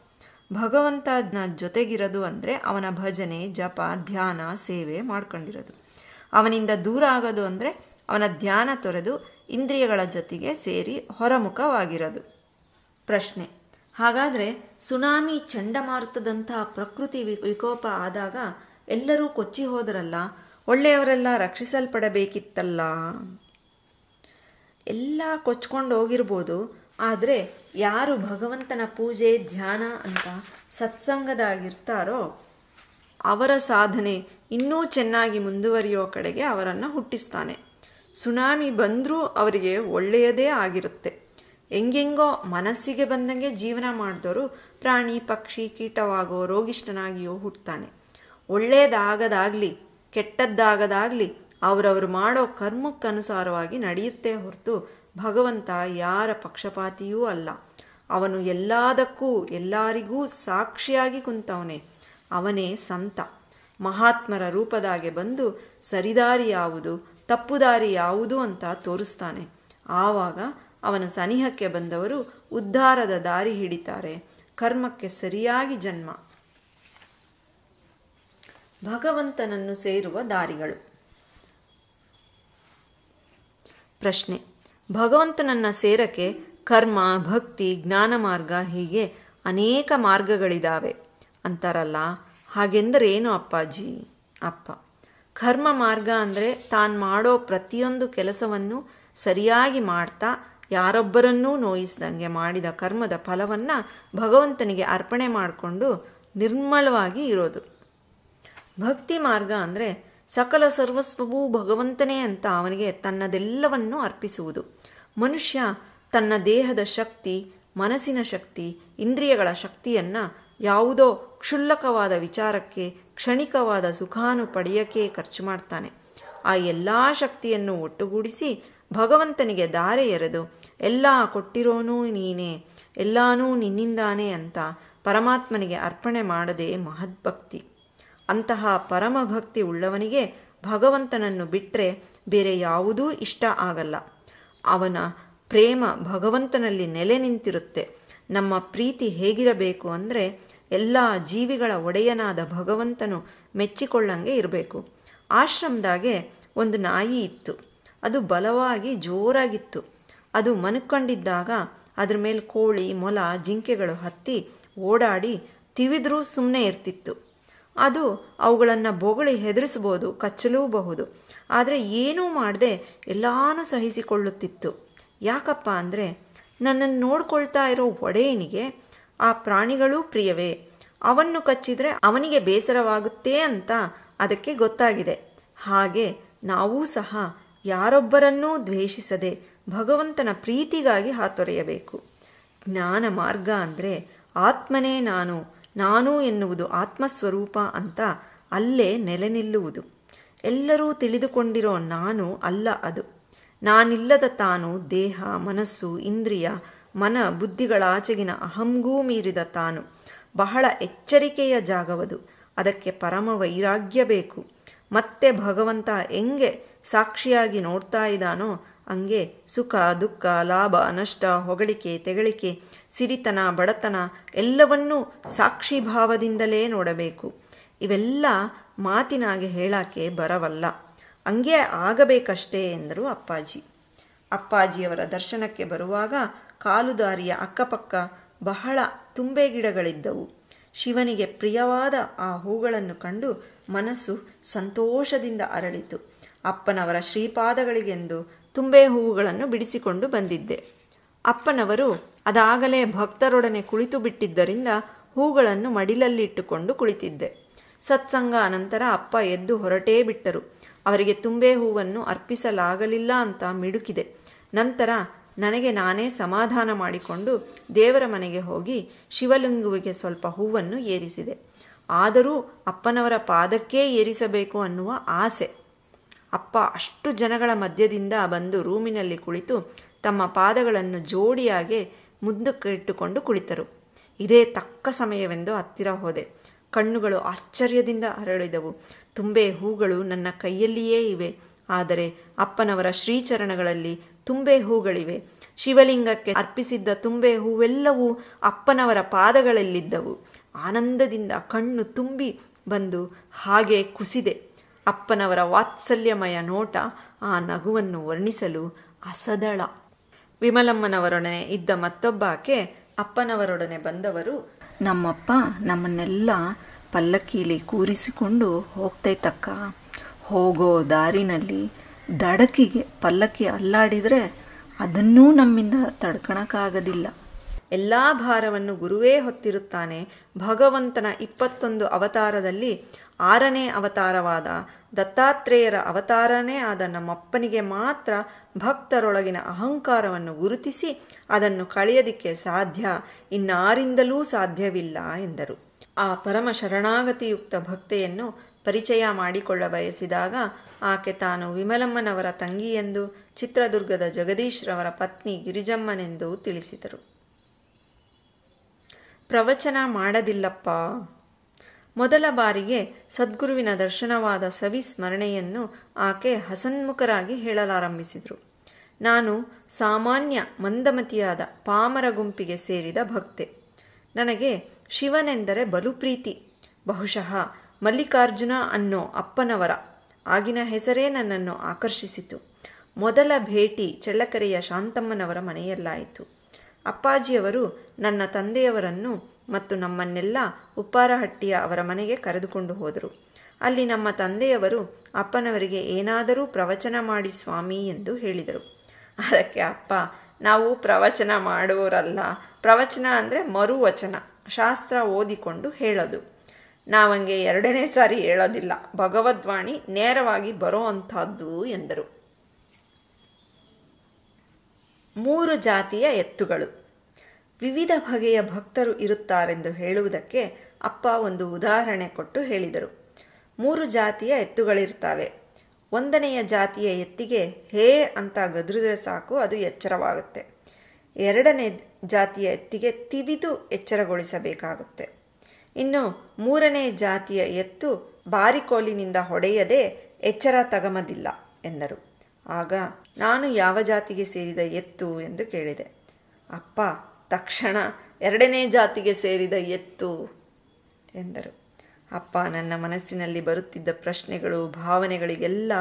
ಭಗವಂತನ ಜೊತೆಗಿರೋದು ಅಂದರೆ ಅವನ ಭಜನೆ ಜಪ ಧ್ಯಾನ ಸೇವೆ ಮಾಡ್ಕೊಂಡಿರೋದು ಅವನಿಂದ ದೂರ ಆಗೋದು ಅಂದರೆ ಅವನ ಧ್ಯಾನ ತೊರೆದು ಇಂದ್ರಿಯಗಳ ಜೊತೆಗೆ ಸೇರಿ ಹೊರಮುಖವಾಗಿರೋದು ಪ್ರಶ್ನೆ ಹಾಗಾದರೆ ಸುನಾಮಿ ಚಂಡಮಾರುತದಂತಹ ಪ್ರಕೃತಿ ವಿಕೋಪ ಆದಾಗ ಎಲ್ಲರೂ ಕೊಚ್ಚಿ ಹೋದರಲ್ಲ ಒಳ್ಳೆಯವರೆಲ್ಲ ರಕ್ಷಿಸಲ್ಪಡಬೇಕಿತ್ತಲ್ಲ ಎಲ್ಲ ಕೊಚ್ಕೊಂಡು ಹೋಗಿರ್ಬೋದು ಆದರೆ ಯಾರು ಭಗವಂತನ ಪೂಜೆ ಧ್ಯಾನ ಅಂತ ಸತ್ಸಂಗದಾಗಿರ್ತಾರೋ ಅವರ ಸಾಧನೆ ಇನ್ನೂ ಚೆನ್ನಾಗಿ ಮುಂದುವರಿಯೋ ಕಡೆಗೆ ಅವರನ್ನು ಹುಟ್ಟಿಸ್ತಾನೆ ಸುನಾಮಿ ಬಂದರೂ ಅವರಿಗೆ ಒಳ್ಳೆಯದೇ ಆಗಿರುತ್ತೆ ಹೆಂಗೆಂಗೋ ಮನಸ್ಸಿಗೆ ಬಂದಂಗೆ ಜೀವನ ಮಾಡಿದವರು ಪ್ರಾಣಿ ಪಕ್ಷಿ ಕೀಟವಾಗೋ ರೋಗಿಷ್ಠನಾಗಿಯೋ ಹುಟ್ಟುತ್ತಾನೆ ಒಳ್ಳೆಯದಾಗದಾಗಲಿ ಕೆಟ್ಟದ್ದಾಗದಾಗಲಿ ಅವರವರು ಮಾಡೋ ಕರ್ಮಕ್ಕನುಸಾರವಾಗಿ ನಡೆಯುತ್ತೆ ಹೊರತು ಭಗವಂತ ಯಾರ ಪಕ್ಷಪಾತಿಯೂ ಅಲ್ಲ ಅವನು ಎಲ್ಲದಕ್ಕೂ ಎಲ್ಲರಿಗೂ ಸಾಕ್ಷಿಯಾಗಿ ಕುಂತವನೆ ಅವನೇ ಸಂತ ಮಹಾತ್ಮರ ರೂಪದಾಗೆ ಬಂದು ಸರಿದಾರಿ ಯಾವುದು ತಪ್ಪುದಾರಿ ಯಾವುದು ಅಂತ ತೋರಿಸ್ತಾನೆ ಆವಾಗ ಅವನ ಸನಿಹಕ್ಕೆ ಬಂದವರು ಉದ್ಧಾರದ ದಾರಿ ಹಿಡಿತಾರೆ ಕರ್ಮಕ್ಕೆ ಸರಿಯಾಗಿ ಜನ್ಮ ಭಗವಂತನನ್ನು ಸೇರುವ ದಾರಿಗಳು ಪ್ರಶ್ನೆ ಭಗವಂತನನ್ನು ಸೇರಕ್ಕೆ ಕರ್ಮ ಭಕ್ತಿ ಜ್ಞಾನ ಮಾರ್ಗ ಹೀಗೆ ಅನೇಕ ಮಾರ್ಗಗಳಿದ್ದಾವೆ ಅಂತಾರಲ್ಲ ಹಾಗೆಂದರೆ ಏನು ಅಪ್ಪಾಜಿ ಅಪ್ಪ ಕರ್ಮ ಮಾರ್ಗ ಅಂದರೆ ತಾನು ಮಾಡೋ ಪ್ರತಿಯೊಂದು ಕೆಲಸವನ್ನು ಸರಿಯಾಗಿ ಮಾಡ್ತಾ ಯಾರೊಬ್ಬರನ್ನೂ ನೋಯಿಸಿದಂಗೆ ಮಾಡಿದ ಕರ್ಮದ ಫಲವನ್ನು ಭಗವಂತನಿಗೆ ಅರ್ಪಣೆ ಮಾಡಿಕೊಂಡು ನಿರ್ಮಲವಾಗಿ ಇರೋದು ಭಕ್ತಿ ಮಾರ್ಗ ಅಂದರೆ ಸಕಲ ಸರ್ವಸ್ವವೂ ಭಗವಂತನೇ ಅಂತ ಅವನಿಗೆ ತನ್ನದೆಲ್ಲವನ್ನು ಅರ್ಪಿಸುವುದು ಮನುಷ್ಯ ತನ್ನ ದೇಹದ ಶಕ್ತಿ ಮನಸ್ಸಿನ ಶಕ್ತಿ ಇಂದ್ರಿಯಗಳ ಶಕ್ತಿಯನ್ನು ಯಾವುದೋ ಕ್ಷುಲ್ಲಕವಾದ ವಿಚಾರಕ್ಕೆ ಕ್ಷಣಿಕವಾದ ಸುಖಾನು ಪಡೆಯಕ್ಕೆ ಖರ್ಚು ಮಾಡ್ತಾನೆ ಆ ಎಲ್ಲ ಶಕ್ತಿಯನ್ನು ಒಟ್ಟುಗೂಡಿಸಿ ಭಗವಂತನಿಗೆ ದಾರೆ ಎರೆದು ಎಲ್ಲ ಕೊಟ್ಟಿರೋನೂ ನೀನೇ ಎಲ್ಲಾನೂ ನಿನ್ನಿಂದಾನೇ ಅಂತ ಪರಮಾತ್ಮನಿಗೆ ಅರ್ಪಣೆ ಮಾಡದೆ ಮಹದ್ಭಕ್ತಿ ಅಂತಹ ಪರಮಭಕ್ತಿ ಉಳ್ಳವನಿಗೆ ಭಗವಂತನನ್ನು ಬಿಟ್ಟರೆ ಬೇರೆ ಯಾವುದೂ ಇಷ್ಟ ಆಗಲ್ಲ ಅವನ ಪ್ರೇಮ ಭಗವಂತನಲ್ಲಿ ನೆಲೆ ನಿಂತಿರುತ್ತೆ ನಮ್ಮ ಪ್ರೀತಿ ಹೇಗಿರಬೇಕು ಅಂದರೆ ಎಲ್ಲ ಜೀವಿಗಳ ಒಡೆಯನಾದ ಭಗವಂತನು ಮೆಚ್ಚಿಕೊಳ್ಳಂಗೆ ಇರಬೇಕು ಆಶ್ರಮದಾಗೆ ಒಂದು ನಾಯಿ ಇತ್ತು ಅದು ಬಲವಾಗಿ ಜೋರಾಗಿತ್ತು ಅದು ಮನುಕೊಂಡಿದ್ದಾಗ ಅದ್ರ ಮೇಲೆ ಕೋಳಿ ಮೊಲ ಜಿಂಕೆಗಳು ಹತ್ತಿ ಓಡಾಡಿ ತಿವಿದ್ರೂ ಸುಮ್ಮನೆ ಇರ್ತಿತ್ತು ಅದು ಅವುಗಳನ್ನು ಬೊಗಳಿ ಹೆದರಿಸಬಹುದು ಕಚ್ಚಲೂಬಹುದು ಆದರೆ ಏನೂ ಮಾಡದೆ ಎಲ್ಲಾನು ಸಹಿಸಿಕೊಳ್ಳುತ್ತಿತ್ತು ಯಾಕಪ್ಪ ಅಂದರೆ ನನ್ನನ್ನು ನೋಡ್ಕೊಳ್ತಾ ಇರೋ ಒಡೆಯನಿಗೆ ಆ ಪ್ರಾಣಿಗಳೂ ಪ್ರಿಯವೇ ಅವನ್ನು ಕಚ್ಚಿದರೆ ಅವನಿಗೆ ಬೇಸರವಾಗುತ್ತೆ ಅಂತ ಅದಕ್ಕೆ ಗೊತ್ತಾಗಿದೆ ಹಾಗೆ ನಾವೂ ಸಹ ಯಾರೊಬ್ಬರನ್ನೂ ದ್ವೇಷಿಸದೆ ಭಗವಂತನ ಪ್ರೀತಿಗಾಗಿ ಹಾತೊರೆಯಬೇಕು ಜ್ಞಾನ ಮಾರ್ಗ ಅಂದರೆ ಆತ್ಮನೇ ನಾನು ನಾನು ಎನ್ನುವುದು ಆತ್ಮಸ್ವರೂಪ ಅಂತ ಅಲ್ಲೇ ನೆಲೆ ನಿಲ್ಲುವುದು ಎಲ್ಲರೂ ತಿಳಿದುಕೊಂಡಿರೋ ನಾನು ಅಲ್ಲ ಅದು ನಾನಿಲ್ಲದ ತಾನು ದೇಹ ಮನಸ್ಸು ಇಂದ್ರಿಯ ಮನ ಬುದ್ಧಿಗಳಾಚೆಗಿನ ಅಹಂಗೂ ಮೀರಿದ ತಾನು ಬಹಳ ಎಚ್ಚರಿಕೆಯ ಜಾಗವದು ಅದಕ್ಕೆ ಪರಮ ವೈರಾಗ್ಯ ಬೇಕು ಮತ್ತೆ ಭಗವಂತ ಹೆಂಗೆ ಸಾಕ್ಷಿಯಾಗಿ ನೋಡ್ತಾ ಇದ್ದಾನೋ ಹಂಗೆ ಸುಖ ದುಃಖ ಲಾಭ ನಷ್ಟ ಹೊಗಳಿಕೆ ತೆಗಳಿಕೆ ಸಿರಿತನ ಬಡತನ ಎಲ್ಲವನ್ನೂ ಸಾಕ್ಷಿಭಾವದಿಂದಲೇ ನೋಡಬೇಕು ಇವೆಲ್ಲ ಮಾತಿನಾಗೆ ಹೇಳಕ್ಕೆ ಬರವಲ್ಲ ಹಂಗೆ ಆಗಬೇಕಷ್ಟೇ ಎಂದರು ಅಪ್ಪಾಜಿ ಅಪ್ಪಾಜಿಯವರ ದರ್ಶನಕ್ಕೆ ಬರುವಾಗ ಕಾಲುದಾರಿಯ ಅಕ್ಕಪಕ್ಕ ಬಹಳ ತುಂಬೆ ಗಿಡಗಳಿದ್ದವು ಶಿವನಿಗೆ ಪ್ರಿಯವಾದ ಆ ಹೂಗಳನ್ನು ಕಂಡು ಮನಸ್ಸು ಸಂತೋಷದಿಂದ ಅರಳಿತು ಅಪ್ಪನವರ ಶ್ರೀಪಾದಗಳಿಗೆಂದು ತುಂಬೆ ಹೂವುಗಳನ್ನು ಬಿಡಿಸಿಕೊಂಡು ಬಂದಿದ್ದೆ ಅಪ್ಪನವರು ಅದಾಗಲೇ ಭಕ್ತರೊಡನೆ ಕುಳಿತು ಬಿಟ್ಟಿದ್ದರಿಂದ ಹೂಗಳನ್ನು ಮಡಿಲಲ್ಲಿಟ್ಟುಕೊಂಡು ಕುಳಿತಿದ್ದೆ ಸತ್ಸಂಗ ಅನಂತರ ಅಪ್ಪ ಎದ್ದು ಹೊರಟೇ ಬಿಟ್ಟರು ಅವರಿಗೆ ತುಂಬೆ ಹೂವನ್ನು ಅರ್ಪಿಸಲಾಗಲಿಲ್ಲ ಅಂತ ಮಿಡುಕಿದೆ ನಂತರ ನನಗೆ ನಾನೇ ಸಮಾಧಾನ ಮಾಡಿಕೊಂಡು ದೇವರ ಮನೆಗೆ ಹೋಗಿ ಶಿವಲಿಂಗುವಿಗೆ ಸ್ವಲ್ಪ ಹೂವನ್ನು ಏರಿಸಿದೆ ಆದರೂ ಅಪ್ಪನವರ ಪಾದಕ್ಕೇ ಏರಿಸಬೇಕು ಅನ್ನುವ ಆಸೆ ಅಪ್ಪ ಅಷ್ಟು ಜನಗಳ ಮಧ್ಯದಿಂದ ಬಂದು ರೂಮಿನಲ್ಲಿ ಕುಳಿತು ತಮ್ಮ ಪಾದಗಳನ್ನು ಜೋಡಿಯಾಗಿ ಮುದ್ದಕ್ಕೆ ಇಟ್ಟುಕೊಂಡು ಕುಳಿತರು ಇದೇ ತಕ್ಕ ಸಮಯವೆಂದು ಹತ್ತಿರ ಹೋದೆ ಕಣ್ಣುಗಳು ಆಶ್ಚರ್ಯದಿಂದ ಅರಳಿದವು ತುಂಬೆ ಹೂಗಳು ನನ್ನ ಕೈಯಲ್ಲಿಯೇ ಇವೆ ಆದರೆ ಅಪ್ಪನವರ ಶ್ರೀಚರಣಗಳಲ್ಲಿ ತುಂಬೆ ಹೂಗಳಿವೆ ಶಿವಲಿಂಗಕ್ಕೆ ಅರ್ಪಿಸಿದ್ದ ತುಂಬೆ ಹೂವೆಲ್ಲವೂ ಅಪ್ಪನವರ ಪಾದಗಳಲ್ಲಿದ್ದವು ಆನಂದದಿಂದ ಕಣ್ಣು ತುಂಬಿ ಬಂದು ಹಾಗೆ ಕುಸಿದೆ ಅಪ್ಪನವರ ವಾತ್ಸಲ್ಯಮಯ ನೋಟ ಆ ನಗುವನ್ನು ವರ್ಣಿಸಲು ಅಸದಳ ವಿಮಲಮ್ಮನವರೊಡನೆ ಇದ್ದ ಮತ್ತೊಬ್ಬ ಆಕೆ ಅಪ್ಪನವರೊಡನೆ ಬಂದವರು ನಮ್ಮಪ್ಪ ನಮ್ಮನ್ನೆಲ್ಲ ಪಲ್ಲಕ್ಕಿಲಿ ಕೂರಿಸಿಕೊಂಡು ಹೋಗ್ತೈತಕ್ಕ ಹೋಗೋ ದಾರಿನಲ್ಲಿ ದಡಕಿಗೆ ಪಲ್ಲಕ್ಕಿ ಅಲ್ಲಾಡಿದರೆ ಅದನ್ನೂ ನಮ್ಮಿಂದ ತಡ್ಕಣಕ್ಕಾಗದಿಲ್ಲ ಎಲ್ಲ ಭಾರವನ್ನು ಗುರುವೇ ಹೊತ್ತಿರುತ್ತಾನೆ ಭಗವಂತನ ಇಪ್ಪತ್ತೊಂದು ಅವತಾರದಲ್ಲಿ ಆರನೇ ಅವತಾರವಾದ ದತ್ತಾತ್ರೇಯರ ಅವತಾರನೇ ಆದ ನಮ್ಮಪ್ಪನಿಗೆ ಮಾತ್ರ ಭಕ್ತರೊಳಗಿನ ಅಹಂಕಾರವನ್ನು ಗುರುತಿಸಿ ಅದನ್ನು ಕಳೆಯದಿಕ್ಕೆ ಸಾಧ್ಯ ಇನ್ನಾರಿಂದಲೂ ಸಾಧ್ಯವಿಲ್ಲ ಎಂದರು ಆ ಪರಮ ಶರಣಾಗತಿಯುಕ್ತ ಭಕ್ತೆಯನ್ನು ಪರಿಚಯ ಮಾಡಿಕೊಳ್ಳ ಬಯಸಿದಾಗ ಆಕೆ ತಾನು ವಿಮಲಮ್ಮನವರ ತಂಗಿಯೆಂದು ಚಿತ್ರದುರ್ಗದ ಜಗದೀಶ್ರವರ ಪತ್ನಿ ಗಿರಿಜಮ್ಮನೆಂದು ತಿಳಿಸಿದರು ಪ್ರವಚನ ಮಾಡದಿಲ್ಲಪ್ಪ ಮೊದಲ ಬಾರಿಗೆ ಸದ್ಗುರುವಿನ ದರ್ಶನವಾದ ಸವಿ ಸ್ಮರಣೆಯನ್ನು ಆಕೆ ಹಸನ್ಮುಖರಾಗಿ ಹೇಳಲಾರಂಭಿಸಿದರು ನಾನು ಸಾಮಾನ್ಯ ಮಂದಮತಿಯಾದ ಪಾಮರ ಗುಂಪಿಗೆ ಸೇರಿದ ಭಕ್ತೆ ನನಗೆ ಶಿವನೆಂದರೆ ಬಲು ಪ್ರೀತಿ ಬಹುಶಃ ಮಲ್ಲಿಕಾರ್ಜುನ ಅನ್ನೋ ಅಪ್ಪನವರ ಆಗಿನ ಹೆಸರೇ ನನ್ನನ್ನು ಆಕರ್ಷಿಸಿತು ಮೊದಲ ಭೇಟಿ ಚಳ್ಳಕೆರೆಯ ಶಾಂತಮ್ಮನವರ ಮನೆಯಲ್ಲಾಯಿತು ಅಪ್ಪಾಜಿಯವರು ನನ್ನ ತಂದೆಯವರನ್ನು ಮತ್ತು ನಮ್ಮನ್ನೆಲ್ಲ ಉಪ್ಪಾರಹಟ್ಟಿಯ ಅವರ ಮನೆಗೆ ಕರೆದುಕೊಂಡು ಹೋದರು ಅಲ್ಲಿ ನಮ್ಮ ತಂದೆಯವರು ಅಪ್ಪನವರಿಗೆ ಏನಾದರೂ ಪ್ರವಚನ ಮಾಡಿ ಸ್ವಾಮಿ ಎಂದು ಹೇಳಿದರು ಅದಕ್ಕೆ ಅಪ್ಪ ನಾವು ಪ್ರವಚನ ಮಾಡುವವರಲ್ಲ ಪ್ರವಚನ ಅಂದರೆ ಮರುವಚನ ಶಾಸ್ತ್ರ ಓದಿಕೊಂಡು ಹೇಳೋದು ನಾವಂಗೆ ಎರಡನೇ ಸಾರಿ ಹೇಳೋದಿಲ್ಲ ಭಗವದ್ವಾಣಿ ನೇರವಾಗಿ ಬರೋ ಅಂಥದ್ದು ಎಂದರು ಮೂರು ಜಾತಿಯ ಎತ್ತುಗಳು ವಿವಿಧ ಬಗೆಯ ಭಕ್ತರು ಇರುತ್ತಾರೆಂದು ಹೇಳುವುದಕ್ಕೆ ಅಪ್ಪ ಒಂದು ಉದಾಹರಣೆ ಕೊಟ್ಟು ಹೇಳಿದರು ಮೂರು ಜಾತಿಯ ಎತ್ತುಗಳಿರ್ತವೆ ಒಂದನೆಯ ಜಾತಿಯ ಎತ್ತಿಗೆ ಹೇ ಅಂತ ಗದ್ರಿದ್ರೆ ಸಾಕು ಅದು ಎಚ್ಚರವಾಗುತ್ತೆ ಎರಡನೇ ಜಾತಿಯ ಎತ್ತಿಗೆ ತಿವಿದು ಎಚ್ಚರಗೊಳಿಸಬೇಕಾಗುತ್ತೆ ಇನ್ನು ಮೂರನೇ ಜಾತಿಯ ಎತ್ತು ಬಾರಿಕೋಲಿನಿಂದ ಹೊಡೆಯದೆ ಎಚ್ಚರ ತಗಮದಿಲ್ಲ ಎಂದರು ಆಗ ನಾನು ಯಾವ ಜಾತಿಗೆ ಸೇರಿದ ಎತ್ತು ಎಂದು ಕೇಳಿದೆ ಅಪ್ಪ ತಕ್ಷಣ ಎರಡನೇ ಜಾತಿಗೆ ಸೇರಿದ ಎತ್ತು ಎಂದರು ಅಪ್ಪ ನನ್ನ ಮನಸ್ಸಿನಲ್ಲಿ ಬರುತ್ತಿದ್ದ ಪ್ರಶ್ನೆಗಳು ಭಾವನೆಗಳಿಗೆಲ್ಲ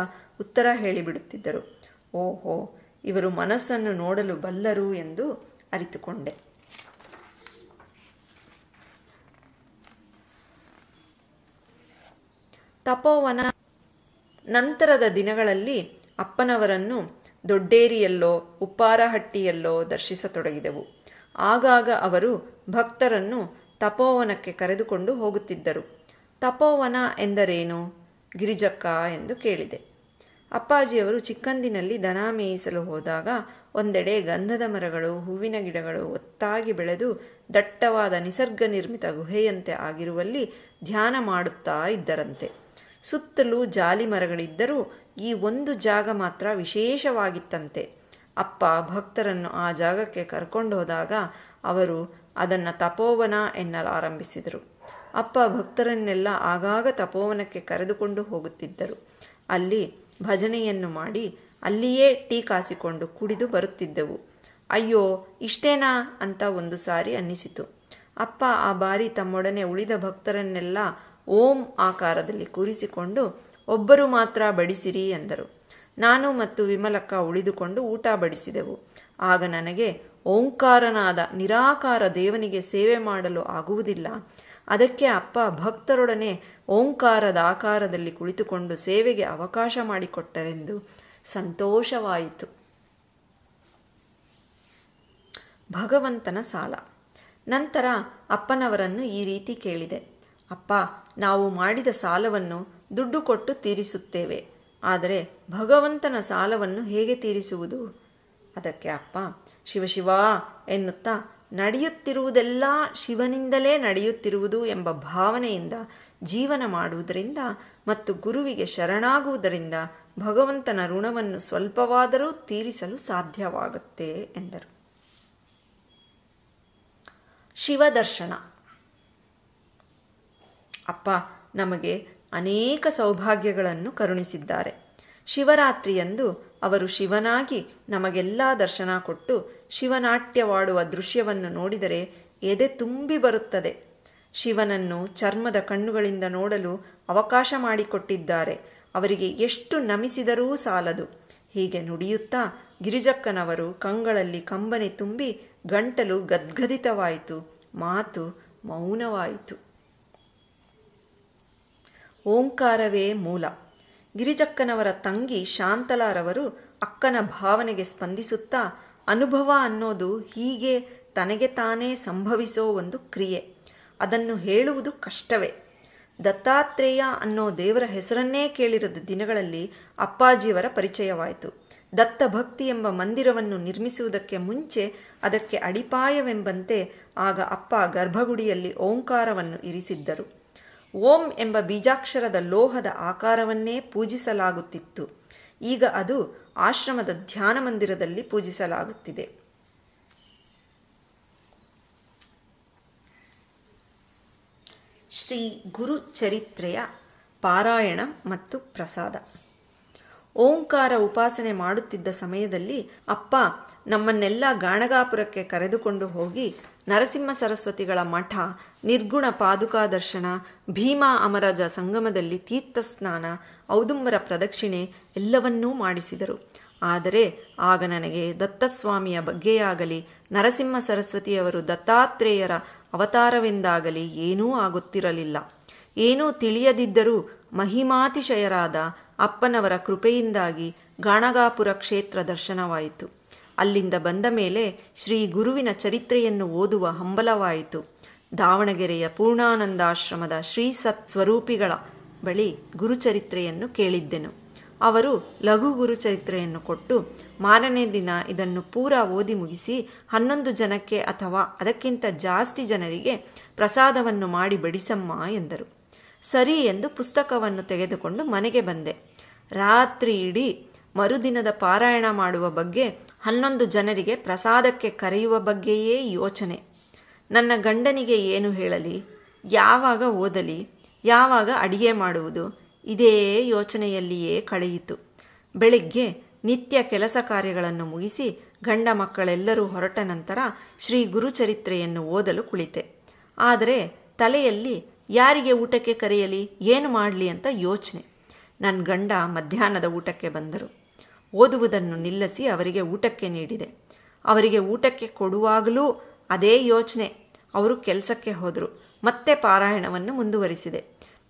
ಉತ್ತರ ಹೇಳಿಬಿಡುತ್ತಿದ್ದರು ಓಹೋ ಇವರು ಮನಸ್ಸನ್ನು ನೋಡಲು ಬಲ್ಲರು ಎಂದು ಅರಿತುಕೊಂಡೆ ತಪೋವನ ನಂತರದ ದಿನಗಳಲ್ಲಿ ಅಪ್ಪನವರನ್ನು ದೊಡ್ಡೇರಿಯಲ್ಲೋ ಉಪ್ಪಾರಹಟ್ಟಿಯಲ್ಲೋ ದರ್ಶಿಸತೊಡಗಿದೆವು ಆಗಾಗ ಅವರು ಭಕ್ತರನ್ನು ತಪೋವನಕ್ಕೆ ಕರೆದುಕೊಂಡು ಹೋಗುತ್ತಿದ್ದರು ತಪೋವನ ಎಂದರೇನು ಗಿರಿಜಕ್ಕ ಎಂದು ಕೇಳಿದೆ ಅಪ್ಪಾಜಿಯವರು ಚಿಕ್ಕಂದಿನಲ್ಲಿ ದನ ಮೇಯಿಸಲು ಹೋದಾಗ ಒಂದೆಡೆ ಗಂಧದ ಮರಗಳು ಹೂವಿನ ಗಿಡಗಳು ಒತ್ತಾಗಿ ಬೆಳೆದು ದಟ್ಟವಾದ ನಿಸರ್ಗ ನಿರ್ಮಿತ ಗುಹೆಯಂತೆ ಆಗಿರುವಲ್ಲಿ ಧ್ಯಾನ ಮಾಡುತ್ತಾ ಇದ್ದರಂತೆ ಸುತ್ತಲೂ ಜಾಲಿ ಮರಗಳಿದ್ದರೂ ಈ ಒಂದು ಜಾಗ ಮಾತ್ರ ವಿಶೇಷವಾಗಿತ್ತಂತೆ ಅಪ್ಪ ಭಕ್ತರನ್ನು ಆ ಜಾಗಕ್ಕೆ ಕರ್ಕೊಂಡು ಹೋದಾಗ ಅವರು ಅದನ್ನು ತಪೋವನ ಎನ್ನಲಾರಂಭಿಸಿದರು ಅಪ್ಪ ಭಕ್ತರನ್ನೆಲ್ಲ ಆಗಾಗ ತಪೋವನಕ್ಕೆ ಕರೆದುಕೊಂಡು ಹೋಗುತ್ತಿದ್ದರು ಅಲ್ಲಿ ಭಜನೆಯನ್ನು ಮಾಡಿ ಅಲ್ಲಿಯೇ ಟೀ ಕಾಸಿಕೊಂಡು ಕುಡಿದು ಬರುತ್ತಿದ್ದೆವು ಅಯ್ಯೋ ಇಷ್ಟೇನಾ ಅಂತ ಒಂದು ಸಾರಿ ಅನ್ನಿಸಿತು ಅಪ್ಪ ಆ ಬಾರಿ ತಮ್ಮೊಡನೆ ಉಳಿದ ಭಕ್ತರನ್ನೆಲ್ಲ ಓಂ ಆಕಾರದಲ್ಲಿ ಕೂರಿಸಿಕೊಂಡು ಒಬ್ಬರು ಮಾತ್ರ ಬಡಿಸಿರಿ ಎಂದರು ನಾನು ಮತ್ತು ವಿಮಲಕ್ಕ ಉಳಿದುಕೊಂಡು ಊಟ ಬಡಿಸಿದೆವು ಆಗ ನನಗೆ ಓಂಕಾರನಾದ ನಿರಾಕಾರ ದೇವನಿಗೆ ಸೇವೆ ಮಾಡಲು ಆಗುವುದಿಲ್ಲ ಅದಕ್ಕೆ ಅಪ್ಪ ಭಕ್ತರೊಡನೆ ಓಂಕಾರದ ಆಕಾರದಲ್ಲಿ ಕುಳಿತುಕೊಂಡು ಸೇವೆಗೆ ಅವಕಾಶ ಮಾಡಿಕೊಟ್ಟರೆಂದು ಸಂತೋಷವಾಯಿತು ಭಗವಂತನ ಸಾಲ ನಂತರ ಅಪ್ಪನವರನ್ನು ಈ ರೀತಿ ಕೇಳಿದೆ ಅಪ್ಪ ನಾವು ಮಾಡಿದ ಸಾಲವನ್ನು ದುಡ್ಡು ಕೊಟ್ಟು ತೀರಿಸುತ್ತೇವೆ ಆದರೆ ಭಗವಂತನ ಸಾಲವನ್ನು ಹೇಗೆ ತೀರಿಸುವುದು ಅದಕ್ಕೆ ಅಪ್ಪ ಶಿವಶಿವ ಎನ್ನುತ್ತಾ ನಡೆಯುತ್ತಿರುವುದೆಲ್ಲ ಶಿವನಿಂದಲೇ ನಡೆಯುತ್ತಿರುವುದು ಎಂಬ ಭಾವನೆಯಿಂದ ಜೀವನ ಮಾಡುವುದರಿಂದ ಮತ್ತು ಗುರುವಿಗೆ ಶರಣಾಗುವುದರಿಂದ ಭಗವಂತನ ಋಣವನ್ನು ಸ್ವಲ್ಪವಾದರೂ ತೀರಿಸಲು ಸಾಧ್ಯವಾಗುತ್ತೆ ಎಂದರು ಶಿವದರ್ಶನ ಅಪ್ಪ ನಮಗೆ ಅನೇಕ ಸೌಭಾಗ್ಯಗಳನ್ನು ಕರುಣಿಸಿದ್ದಾರೆ ಶಿವರಾತ್ರಿಯಂದು ಅವರು ಶಿವನಾಗಿ ನಮಗೆಲ್ಲ ದರ್ಶನ ಕೊಟ್ಟು ಶಿವನಾಟ್ಯವಾಡುವ ದೃಶ್ಯವನ್ನು ನೋಡಿದರೆ ಎದೆ ತುಂಬಿ ಬರುತ್ತದೆ ಶಿವನನ್ನು ಚರ್ಮದ ಕಣ್ಣುಗಳಿಂದ ನೋಡಲು ಅವಕಾಶ ಮಾಡಿಕೊಟ್ಟಿದ್ದಾರೆ ಅವರಿಗೆ ಎಷ್ಟು ನಮಿಸಿದರೂ ಸಾಲದು ಹೀಗೆ ನುಡಿಯುತ್ತಾ ಗಿರಿಜಕ್ಕನವರು ಕಂಗಳಲ್ಲಿ ಕಂಬನಿ ತುಂಬಿ ಗಂಟಲು ಗದ್ಗದಿತವಾಯಿತು ಮಾತು ಮೌನವಾಯಿತು ಓಂಕಾರವೇ ಮೂಲ ಗಿರಿಜಕ್ಕನವರ ತಂಗಿ ಶಾಂತಲಾರವರು ಅಕ್ಕನ ಭಾವನೆಗೆ ಸ್ಪಂದಿಸುತ್ತಾ ಅನುಭವ ಅನ್ನೋದು ಹೀಗೆ ತನಗೆ ತಾನೇ ಸಂಭವಿಸೋ ಒಂದು ಕ್ರಿಯೆ ಅದನ್ನು ಹೇಳುವುದು ಕಷ್ಟವೇ ದತ್ತಾತ್ರೇಯ ಅನ್ನೋ ದೇವರ ಹೆಸರನ್ನೇ ಕೇಳಿರದ ದಿನಗಳಲ್ಲಿ ಅಪ್ಪಾಜಿಯವರ ಪರಿಚಯವಾಯಿತು ದತ್ತ ಭಕ್ತಿ ಎಂಬ ಮಂದಿರವನ್ನು ನಿರ್ಮಿಸುವುದಕ್ಕೆ ಮುಂಚೆ ಅದಕ್ಕೆ ಅಡಿಪಾಯವೆಂಬಂತೆ ಆಗ ಅಪ್ಪ ಗರ್ಭಗುಡಿಯಲ್ಲಿ ಓಂಕಾರವನ್ನು ಇರಿಸಿದ್ದರು ಓಂ ಎಂಬ ಬೀಜಾಕ್ಷರದ ಲೋಹದ ಆಕಾರವನ್ನೇ ಪೂಜಿಸಲಾಗುತ್ತಿತ್ತು ಈಗ ಅದು ಆಶ್ರಮದ ಧ್ಯಾನ ಮಂದಿರದಲ್ಲಿ ಪೂಜಿಸಲಾಗುತ್ತಿದೆ ಶ್ರೀ ಗುರು ಚರಿತ್ರೆಯ ಪಾರಾಯಣ ಮತ್ತು ಪ್ರಸಾದ ಓಂಕಾರ ಉಪಾಸನೆ ಮಾಡುತ್ತಿದ್ದ ಸಮಯದಲ್ಲಿ ಅಪ್ಪ ನಮ್ಮನ್ನೆಲ್ಲ ಗಾಣಗಾಪುರಕ್ಕೆ ಕರೆದುಕೊಂಡು ಹೋಗಿ ನರಸಿಂಹ ಸರಸ್ವತಿಗಳ ಮಠ ನಿರ್ಗುಣ ಪಾದುಕಾ ದರ್ಶನ ಭೀಮಾ ಅಮರಜ ಸಂಗಮದಲ್ಲಿ ತೀರ್ಥ ಸ್ನಾನ ಔದುಂಬರ ಪ್ರದಕ್ಷಿಣೆ ಎಲ್ಲವನ್ನೂ ಮಾಡಿಸಿದರು ಆದರೆ ಆಗ ನನಗೆ ದತ್ತಸ್ವಾಮಿಯ ಬಗ್ಗೆಯಾಗಲಿ ನರಸಿಂಹ ಸರಸ್ವತಿಯವರು ದತ್ತಾತ್ರೇಯರ ಅವತಾರವೆಂದಾಗಲಿ ಏನೂ ಆಗುತ್ತಿರಲಿಲ್ಲ ಏನೂ ತಿಳಿಯದಿದ್ದರೂ ಮಹಿಮಾತಿಶಯರಾದ ಅಪ್ಪನವರ ಕೃಪೆಯಿಂದಾಗಿ ಗಾಣಗಾಪುರ ಕ್ಷೇತ್ರ ದರ್ಶನವಾಯಿತು ಅಲ್ಲಿಂದ ಬಂದ ಮೇಲೆ ಶ್ರೀ ಗುರುವಿನ ಚರಿತ್ರೆಯನ್ನು ಓದುವ ಹಂಬಲವಾಯಿತು ದಾವಣಗೆರೆಯ ಪೂರ್ಣಾನಂದಾಶ್ರಮದ ಶ್ರೀ ಸತ್ ಸ್ವರೂಪಿಗಳ ಬಳಿ ಗುರುಚರಿತ್ರೆಯನ್ನು ಕೇಳಿದ್ದೆನು ಅವರು ಲಘು ಗುರುಚರಿತ್ರೆಯನ್ನು ಕೊಟ್ಟು ಮಾರನೇ ದಿನ ಇದನ್ನು ಪೂರ ಓದಿ ಮುಗಿಸಿ ಹನ್ನೊಂದು ಜನಕ್ಕೆ ಅಥವಾ ಅದಕ್ಕಿಂತ ಜಾಸ್ತಿ ಜನರಿಗೆ ಪ್ರಸಾದವನ್ನು ಮಾಡಿ ಬಡಿಸಮ್ಮ ಎಂದರು ಸರಿ ಎಂದು ಪುಸ್ತಕವನ್ನು ತೆಗೆದುಕೊಂಡು ಮನೆಗೆ ಬಂದೆ ರಾತ್ರಿ ಇಡೀ ಮರುದಿನದ ಪಾರಾಯಣ ಮಾಡುವ ಬಗ್ಗೆ ಹನ್ನೊಂದು ಜನರಿಗೆ ಪ್ರಸಾದಕ್ಕೆ ಕರೆಯುವ ಬಗ್ಗೆಯೇ ಯೋಚನೆ ನನ್ನ ಗಂಡನಿಗೆ ಏನು ಹೇಳಲಿ ಯಾವಾಗ ಓದಲಿ ಯಾವಾಗ ಅಡಿಗೆ ಮಾಡುವುದು ಇದೇ ಯೋಚನೆಯಲ್ಲಿಯೇ ಕಳೆಯಿತು ಬೆಳಿಗ್ಗೆ ನಿತ್ಯ ಕೆಲಸ ಕಾರ್ಯಗಳನ್ನು ಮುಗಿಸಿ ಗಂಡ ಮಕ್ಕಳೆಲ್ಲರೂ ಹೊರಟ ನಂತರ ಶ್ರೀ ಗುರುಚರಿತ್ರೆಯನ್ನು ಓದಲು ಕುಳಿತೆ ಆದರೆ ತಲೆಯಲ್ಲಿ ಯಾರಿಗೆ ಊಟಕ್ಕೆ ಕರೆಯಲಿ ಏನು ಮಾಡಲಿ ಅಂತ ಯೋಚನೆ ನನ್ನ ಗಂಡ ಮಧ್ಯಾಹ್ನದ ಊಟಕ್ಕೆ ಬಂದರು ಓದುವುದನ್ನು ನಿಲ್ಲಿಸಿ ಅವರಿಗೆ ಊಟಕ್ಕೆ ನೀಡಿದೆ ಅವರಿಗೆ ಊಟಕ್ಕೆ ಕೊಡುವಾಗಲೂ ಅದೇ ಯೋಚನೆ ಅವರು ಕೆಲಸಕ್ಕೆ ಹೋದರು ಮತ್ತೆ ಪಾರಾಯಣವನ್ನು ಮುಂದುವರಿಸಿದೆ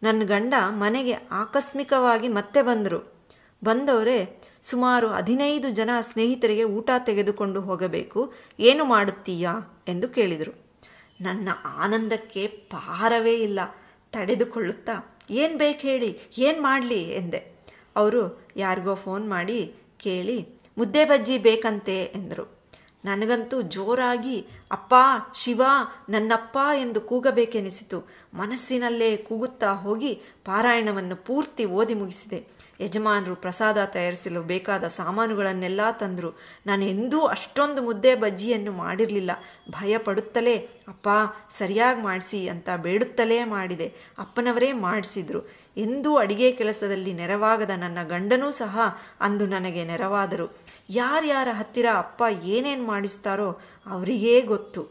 ನನ್ನ ಗಂಡ ಮನೆಗೆ ಆಕಸ್ಮಿಕವಾಗಿ ಮತ್ತೆ ಬಂದರು ಬಂದವರೇ ಸುಮಾರು ಹದಿನೈದು ಜನ ಸ್ನೇಹಿತರಿಗೆ ಊಟ ತೆಗೆದುಕೊಂಡು ಹೋಗಬೇಕು ಏನು ಮಾಡುತ್ತೀಯಾ ಎಂದು ಕೇಳಿದರು ನನ್ನ ಆನಂದಕ್ಕೆ ಪಾರವೇ ಇಲ್ಲ ತಡೆದುಕೊಳ್ಳುತ್ತಾ ಏನು ಬೇಕು ಹೇಳಿ ಏನು ಮಾಡಲಿ ಎಂದೆ ಅವರು ಯಾರಿಗೋ ಫೋನ್ ಮಾಡಿ ಕೇಳಿ ಮುದ್ದೆ ಬಜ್ಜಿ ಬೇಕಂತೆ ಎಂದರು ನನಗಂತೂ ಜೋರಾಗಿ ಅಪ್ಪ ಶಿವ ನನ್ನಪ್ಪ ಎಂದು ಕೂಗಬೇಕೆನಿಸಿತು ಮನಸ್ಸಿನಲ್ಲೇ ಕೂಗುತ್ತಾ ಹೋಗಿ ಪಾರಾಯಣವನ್ನು ಪೂರ್ತಿ ಓದಿ ಮುಗಿಸಿದೆ ಯಜಮಾನರು ಪ್ರಸಾದ ತಯಾರಿಸಲು ಬೇಕಾದ ಸಾಮಾನುಗಳನ್ನೆಲ್ಲ ತಂದರು ನಾನು ಎಂದೂ ಅಷ್ಟೊಂದು ಮುದ್ದೆ ಬಜ್ಜಿಯನ್ನು ಮಾಡಿರಲಿಲ್ಲ ಭಯ ಪಡುತ್ತಲೇ ಅಪ್ಪ ಸರಿಯಾಗಿ ಮಾಡಿಸಿ ಅಂತ ಬೇಡುತ್ತಲೇ ಮಾಡಿದೆ ಅಪ್ಪನವರೇ ಮಾಡಿಸಿದರು ಎಂದೂ ಅಡಿಗೆ ಕೆಲಸದಲ್ಲಿ ನೆರವಾಗದ ನನ್ನ ಗಂಡನೂ ಸಹ ಅಂದು ನನಗೆ ನೆರವಾದರು ಯಾರ್ಯಾರ ಹತ್ತಿರ ಅಪ್ಪ ಏನೇನು ಮಾಡಿಸ್ತಾರೋ ಅವರಿಗೇ ಗೊತ್ತು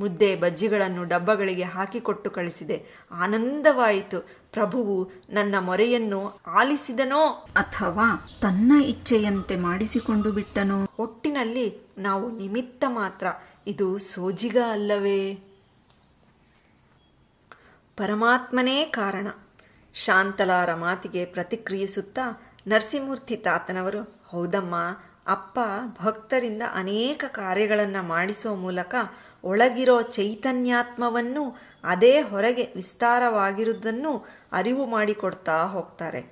ಮುದ್ದೆ ಬಜ್ಜಿಗಳನ್ನು ಡಬ್ಬಗಳಿಗೆ ಹಾಕಿಕೊಟ್ಟು ಕಳಿಸಿದೆ ಆನಂದವಾಯಿತು ಪ್ರಭುವು ನನ್ನ ಮೊರೆಯನ್ನು ಆಲಿಸಿದನೋ ಅಥವಾ ತನ್ನ ಇಚ್ಛೆಯಂತೆ ಮಾಡಿಸಿಕೊಂಡು ಬಿಟ್ಟನೋ ಒಟ್ಟಿನಲ್ಲಿ ನಾವು ನಿಮಿತ್ತ ಮಾತ್ರ ಇದು ಸೋಜಿಗ ಅಲ್ಲವೇ ಪರಮಾತ್ಮನೇ ಕಾರಣ ಶಾಂತಲಾರ ಮಾತಿಗೆ ಪ್ರತಿಕ್ರಿಯಿಸುತ್ತಾ ನರಸಿಂಹೂರ್ತಿ ತಾತನವರು ಹೌದಮ್ಮ ಅಪ್ಪ ಭಕ್ತರಿಂದ ಅನೇಕ ಕಾರ್ಯಗಳನ್ನು ಮಾಡಿಸೋ ಮೂಲಕ ಒಳಗಿರೋ ಚೈತನ್ಯಾತ್ಮವನ್ನು ಅದೇ ಹೊರಗೆ ವಿಸ್ತಾರವಾಗಿರುವುದನ್ನು ಅರಿವು ಮಾಡಿಕೊಡ್ತಾ ಹೋಗ್ತಾರೆ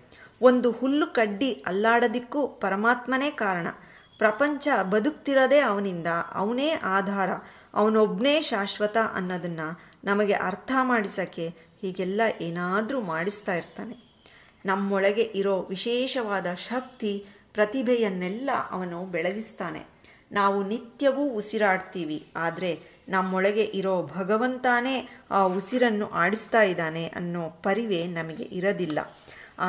ಒಂದು ಹುಲ್ಲು ಕಡ್ಡಿ ಅಲ್ಲಾಡದಿಕ್ಕೂ ಪರಮಾತ್ಮನೇ ಕಾರಣ ಪ್ರಪಂಚ ಬದುಕ್ತಿರೋದೇ ಅವನಿಂದ ಅವನೇ ಆಧಾರ ಅವನೊಬ್ಬನೇ ಶಾಶ್ವತ ಅನ್ನೋದನ್ನು ನಮಗೆ ಅರ್ಥ ಮಾಡಿಸೋಕ್ಕೆ ಹೀಗೆಲ್ಲ ಏನಾದರೂ ಮಾಡಿಸ್ತಾ ಇರ್ತಾನೆ ನಮ್ಮೊಳಗೆ ಇರೋ ವಿಶೇಷವಾದ ಶಕ್ತಿ ಪ್ರತಿಭೆಯನ್ನೆಲ್ಲ ಅವನು ಬೆಳಗಿಸ್ತಾನೆ ನಾವು ನಿತ್ಯವೂ ಉಸಿರಾಡ್ತೀವಿ ಆದರೆ ನಮ್ಮೊಳಗೆ ಇರೋ ಭಗವಂತಾನೇ ಆ ಉಸಿರನ್ನು ಆಡಿಸ್ತಾ ಇದ್ದಾನೆ ಅನ್ನೋ ಪರಿವೆ ನಮಗೆ ಇರದಿಲ್ಲ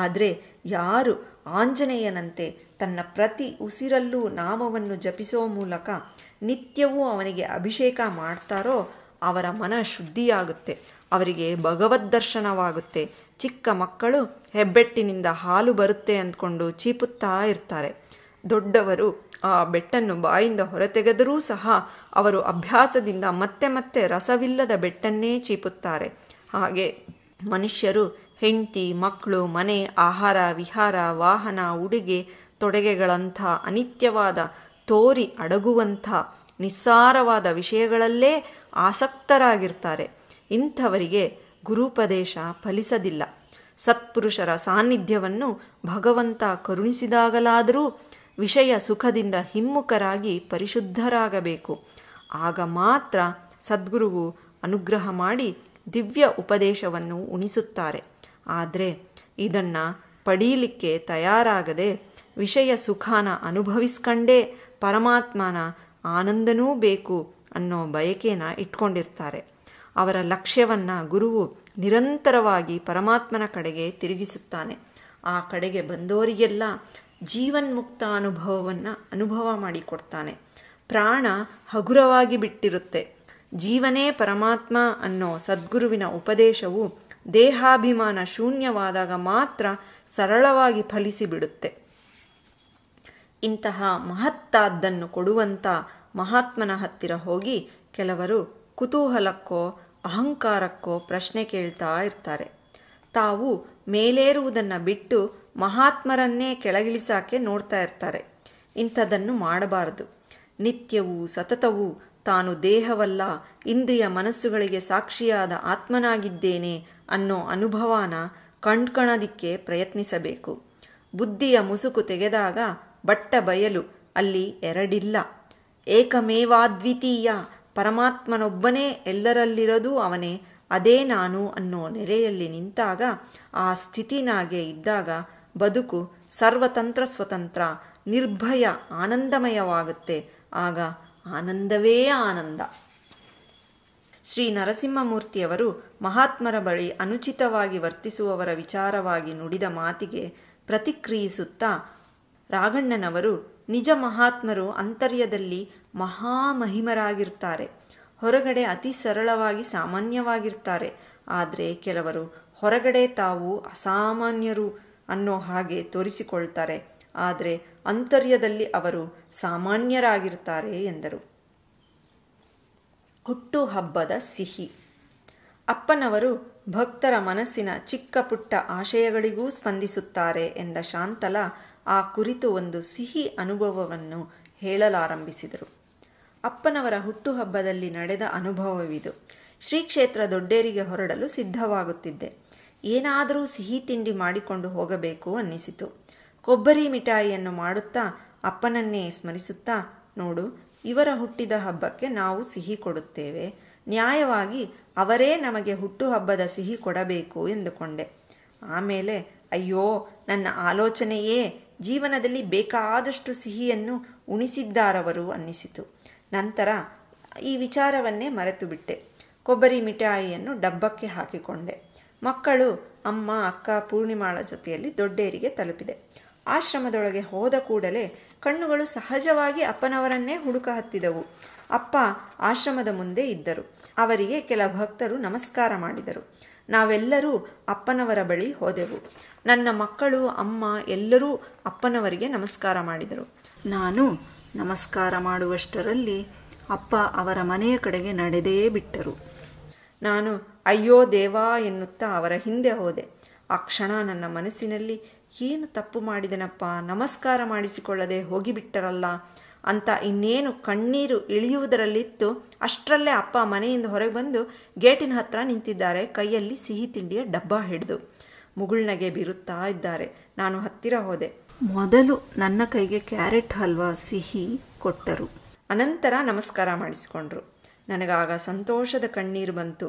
ಆದರೆ ಯಾರು ಆಂಜನೇಯನಂತೆ ತನ್ನ ಪ್ರತಿ ಉಸಿರಲ್ಲೂ ನಾಮವನ್ನು ಜಪಿಸೋ ಮೂಲಕ ನಿತ್ಯವೂ ಅವನಿಗೆ ಅಭಿಷೇಕ ಮಾಡ್ತಾರೋ ಅವರ ಮನ ಶುದ್ಧಿಯಾಗುತ್ತೆ ಅವರಿಗೆ ಭಗವದ್ ದರ್ಶನವಾಗುತ್ತೆ ಚಿಕ್ಕ ಮಕ್ಕಳು ಹೆಬ್ಬೆಟ್ಟಿನಿಂದ ಹಾಲು ಬರುತ್ತೆ ಅಂದ್ಕೊಂಡು ಚೀಪುತ್ತಾ ಇರ್ತಾರೆ ದೊಡ್ಡವರು ಆ ಬೆಟ್ಟನ್ನು ಬಾಯಿಂದ ಹೊರತೆಗೆದರೂ ಸಹ ಅವರು ಅಭ್ಯಾಸದಿಂದ ಮತ್ತೆ ಮತ್ತೆ ರಸವಿಲ್ಲದ ಬೆಟ್ಟನ್ನೇ ಚೀಪುತ್ತಾರೆ ಹಾಗೆ ಮನುಷ್ಯರು ಹೆಂಡತಿ ಮಕ್ಕಳು ಮನೆ ಆಹಾರ ವಿಹಾರ ವಾಹನ ಉಡುಗೆ ತೊಡುಗೆಗಳಂಥ ಅನಿತ್ಯವಾದ ತೋರಿ ಅಡಗುವಂಥ ನಿಸ್ಸಾರವಾದ ವಿಷಯಗಳಲ್ಲೇ ಆಸಕ್ತರಾಗಿರ್ತಾರೆ ಇಂಥವರಿಗೆ ಗುರುಪದೇಶ ಫಲಿಸದಿಲ್ಲ ಸತ್ಪುರುಷರ ಸಾನ್ನಿಧ್ಯವನ್ನು ಭಗವಂತ ಕರುಣಿಸಿದಾಗಲಾದರೂ ವಿಷಯ ಸುಖದಿಂದ ಹಿಮ್ಮುಖರಾಗಿ ಪರಿಶುದ್ಧರಾಗಬೇಕು ಆಗ ಮಾತ್ರ ಸದ್ಗುರುವು ಅನುಗ್ರಹ ಮಾಡಿ ದಿವ್ಯ ಉಪದೇಶವನ್ನು ಉಣಿಸುತ್ತಾರೆ ಆದರೆ ಇದನ್ನು ಪಡೀಲಿಕ್ಕೆ ತಯಾರಾಗದೆ ವಿಷಯ ಸುಖಾನ ಅನುಭವಿಸ್ಕಂಡೇ ಪರಮಾತ್ಮನ ಆನಂದನೂ ಬೇಕು ಅನ್ನೋ ಬಯಕೆನ ಇಟ್ಕೊಂಡಿರ್ತಾರೆ ಅವರ ಲಕ್ಷ್ಯವನ್ನು ಗುರುವು ನಿರಂತರವಾಗಿ ಪರಮಾತ್ಮನ ಕಡೆಗೆ ತಿರುಗಿಸುತ್ತಾನೆ ಆ ಕಡೆಗೆ ಬಂದವರಿಗೆಲ್ಲ ಜೀವನ್ಮುಕ್ತ ಅನುಭವವನ್ನು ಅನುಭವ ಮಾಡಿಕೊಡ್ತಾನೆ ಪ್ರಾಣ ಹಗುರವಾಗಿ ಬಿಟ್ಟಿರುತ್ತೆ ಜೀವನೇ ಪರಮಾತ್ಮ ಅನ್ನೋ ಸದ್ಗುರುವಿನ ಉಪದೇಶವು ದೇಹಾಭಿಮಾನ ಶೂನ್ಯವಾದಾಗ ಮಾತ್ರ ಸರಳವಾಗಿ ಫಲಿಸಿಬಿಡುತ್ತೆ ಇಂತಹ ಮಹತ್ತಾದ್ದನ್ನು ಕೊಡುವಂಥ ಮಹಾತ್ಮನ ಹತ್ತಿರ ಹೋಗಿ ಕೆಲವರು ಕುತೂಹಲಕ್ಕೋ ಅಹಂಕಾರಕ್ಕೋ ಪ್ರಶ್ನೆ ಕೇಳ್ತಾ ಇರ್ತಾರೆ ತಾವು ಮೇಲೇರುವುದನ್ನು ಬಿಟ್ಟು ಮಹಾತ್ಮರನ್ನೇ ಕೆಳಗಿಳಿಸಾಕೆ ನೋಡ್ತಾ ಇರ್ತಾರೆ ಇಂಥದನ್ನು ಮಾಡಬಾರದು ನಿತ್ಯವೂ ಸತತವೂ ತಾನು ದೇಹವಲ್ಲ ಇಂದ್ರಿಯ ಮನಸ್ಸುಗಳಿಗೆ ಸಾಕ್ಷಿಯಾದ ಆತ್ಮನಾಗಿದ್ದೇನೆ ಅನ್ನೋ ಅನುಭವನ ಕಣ್ಕಣದಿಕ್ಕೆ ಪ್ರಯತ್ನಿಸಬೇಕು ಬುದ್ಧಿಯ ಮುಸುಕು ತೆಗೆದಾಗ ಬಟ್ಟ ಬಯಲು ಅಲ್ಲಿ ಎರಡಿಲ್ಲ ಏಕಮೇವಾದ್ವಿತೀಯ ಪರಮಾತ್ಮನೊಬ್ಬನೇ ಎಲ್ಲರಲ್ಲಿರೋದು ಅವನೇ ಅದೇ ನಾನು ಅನ್ನೋ ನೆಲೆಯಲ್ಲಿ ನಿಂತಾಗ ಆ ಸ್ಥಿತಿನಾಗೆ ಇದ್ದಾಗ ಬದುಕು ಸರ್ವತಂತ್ರ ಸ್ವತಂತ್ರ ನಿರ್ಭಯ ಆನಂದಮಯವಾಗುತ್ತೆ ಆಗ ಆನಂದವೇ ಆನಂದ ಶ್ರೀ ನರಸಿಂಹಮೂರ್ತಿಯವರು ಮಹಾತ್ಮರ ಬಳಿ ಅನುಚಿತವಾಗಿ ವರ್ತಿಸುವವರ ವಿಚಾರವಾಗಿ ನುಡಿದ ಮಾತಿಗೆ ಪ್ರತಿಕ್ರಿಯಿಸುತ್ತಾ ರಾಘಣ್ಣನವರು ನಿಜ ಮಹಾತ್ಮರು ಅಂತರ್ಯದಲ್ಲಿ ಮಹಾ ಮಹಿಮರಾಗಿರ್ತಾರೆ ಹೊರಗಡೆ ಅತಿ ಸರಳವಾಗಿ ಸಾಮಾನ್ಯವಾಗಿರ್ತಾರೆ ಆದರೆ ಕೆಲವರು ಹೊರಗಡೆ ತಾವು ಅಸಾಮಾನ್ಯರು ಅನ್ನೋ ಹಾಗೆ ತೋರಿಸಿಕೊಳ್ತಾರೆ ಆದರೆ ಅಂತರ್ಯದಲ್ಲಿ ಅವರು ಸಾಮಾನ್ಯರಾಗಿರ್ತಾರೆ ಎಂದರು ಹುಟ್ಟು ಹಬ್ಬದ ಸಿಹಿ ಅಪ್ಪನವರು ಭಕ್ತರ ಮನಸ್ಸಿನ ಚಿಕ್ಕ ಪುಟ್ಟ ಆಶಯಗಳಿಗೂ ಸ್ಪಂದಿಸುತ್ತಾರೆ ಎಂದ ಶಾಂತಲ ಆ ಕುರಿತು ಒಂದು ಸಿಹಿ ಅನುಭವವನ್ನು ಹೇಳಲಾರಂಭಿಸಿದರು ಅಪ್ಪನವರ ಹುಟ್ಟುಹಬ್ಬದಲ್ಲಿ ನಡೆದ ಅನುಭವವಿದು ಶ್ರೀ ಕ್ಷೇತ್ರ ದೊಡ್ಡೇರಿಗೆ ಹೊರಡಲು ಸಿದ್ಧವಾಗುತ್ತಿದ್ದೆ ಏನಾದರೂ ಸಿಹಿ ತಿಂಡಿ ಮಾಡಿಕೊಂಡು ಹೋಗಬೇಕು ಅನ್ನಿಸಿತು ಕೊಬ್ಬರಿ ಮಿಠಾಯಿಯನ್ನು ಮಾಡುತ್ತಾ ಅಪ್ಪನನ್ನೇ ಸ್ಮರಿಸುತ್ತಾ ನೋಡು ಇವರ ಹುಟ್ಟಿದ ಹಬ್ಬಕ್ಕೆ ನಾವು ಸಿಹಿ ಕೊಡುತ್ತೇವೆ ನ್ಯಾಯವಾಗಿ ಅವರೇ ನಮಗೆ ಹುಟ್ಟುಹಬ್ಬದ ಸಿಹಿ ಕೊಡಬೇಕು ಎಂದುಕೊಂಡೆ ಆಮೇಲೆ ಅಯ್ಯೋ ನನ್ನ ಆಲೋಚನೆಯೇ ಜೀವನದಲ್ಲಿ ಬೇಕಾದಷ್ಟು ಸಿಹಿಯನ್ನು ಉಣಿಸಿದ್ದಾರವರು ಅನ್ನಿಸಿತು ನಂತರ ಈ ವಿಚಾರವನ್ನೇ ಮರೆತು ಬಿಟ್ಟೆ ಕೊಬ್ಬರಿ ಮಿಠಾಯಿಯನ್ನು ಡಬ್ಬಕ್ಕೆ ಹಾಕಿಕೊಂಡೆ ಮಕ್ಕಳು ಅಮ್ಮ ಅಕ್ಕ ಪೂರ್ಣಿಮಾಳ ಜೊತೆಯಲ್ಲಿ ದೊಡ್ಡೇರಿಗೆ ತಲುಪಿದೆ ಆಶ್ರಮದೊಳಗೆ ಹೋದ ಕೂಡಲೇ ಕಣ್ಣುಗಳು ಸಹಜವಾಗಿ ಅಪ್ಪನವರನ್ನೇ ಹುಡುಕ ಹತ್ತಿದವು ಅಪ್ಪ ಆಶ್ರಮದ ಮುಂದೆ ಇದ್ದರು ಅವರಿಗೆ ಕೆಲ ಭಕ್ತರು ನಮಸ್ಕಾರ ಮಾಡಿದರು ನಾವೆಲ್ಲರೂ ಅಪ್ಪನವರ ಬಳಿ ಹೋದೆವು ನನ್ನ ಮಕ್ಕಳು ಅಮ್ಮ ಎಲ್ಲರೂ ಅಪ್ಪನವರಿಗೆ ನಮಸ್ಕಾರ ಮಾಡಿದರು ನಾನು ನಮಸ್ಕಾರ ಮಾಡುವಷ್ಟರಲ್ಲಿ ಅಪ್ಪ ಅವರ ಮನೆಯ ಕಡೆಗೆ ನಡೆದೇ ಬಿಟ್ಟರು ನಾನು ಅಯ್ಯೋ ದೇವಾ ಎನ್ನುತ್ತಾ ಅವರ ಹಿಂದೆ ಹೋದೆ ಆ ಕ್ಷಣ ನನ್ನ ಮನಸ್ಸಿನಲ್ಲಿ ಏನು ತಪ್ಪು ಮಾಡಿದನಪ್ಪ ನಮಸ್ಕಾರ ಮಾಡಿಸಿಕೊಳ್ಳದೆ ಹೋಗಿಬಿಟ್ಟರಲ್ಲ ಅಂತ ಇನ್ನೇನು ಕಣ್ಣೀರು ಇಳಿಯುವುದರಲ್ಲಿತ್ತು ಅಷ್ಟರಲ್ಲೇ ಅಪ್ಪ ಮನೆಯಿಂದ ಹೊರಗೆ ಬಂದು ಗೇಟಿನ ಹತ್ರ ನಿಂತಿದ್ದಾರೆ ಕೈಯಲ್ಲಿ ಸಿಹಿ ತಿಂಡಿಯ ಡಬ್ಬ ಹಿಡಿದು ಮುಗುಳ್ನಗೆ ಬೀರುತ್ತಾ ಇದ್ದಾರೆ ನಾನು ಹತ್ತಿರ ಹೋದೆ ಮೊದಲು ನನ್ನ ಕೈಗೆ ಕ್ಯಾರೆಟ್ ಹಲ್ವಾ ಸಿಹಿ ಕೊಟ್ಟರು ಅನಂತರ ನಮಸ್ಕಾರ ಮಾಡಿಸಿಕೊಂಡ್ರು ನನಗಾಗ ಸಂತೋಷದ ಕಣ್ಣೀರು ಬಂತು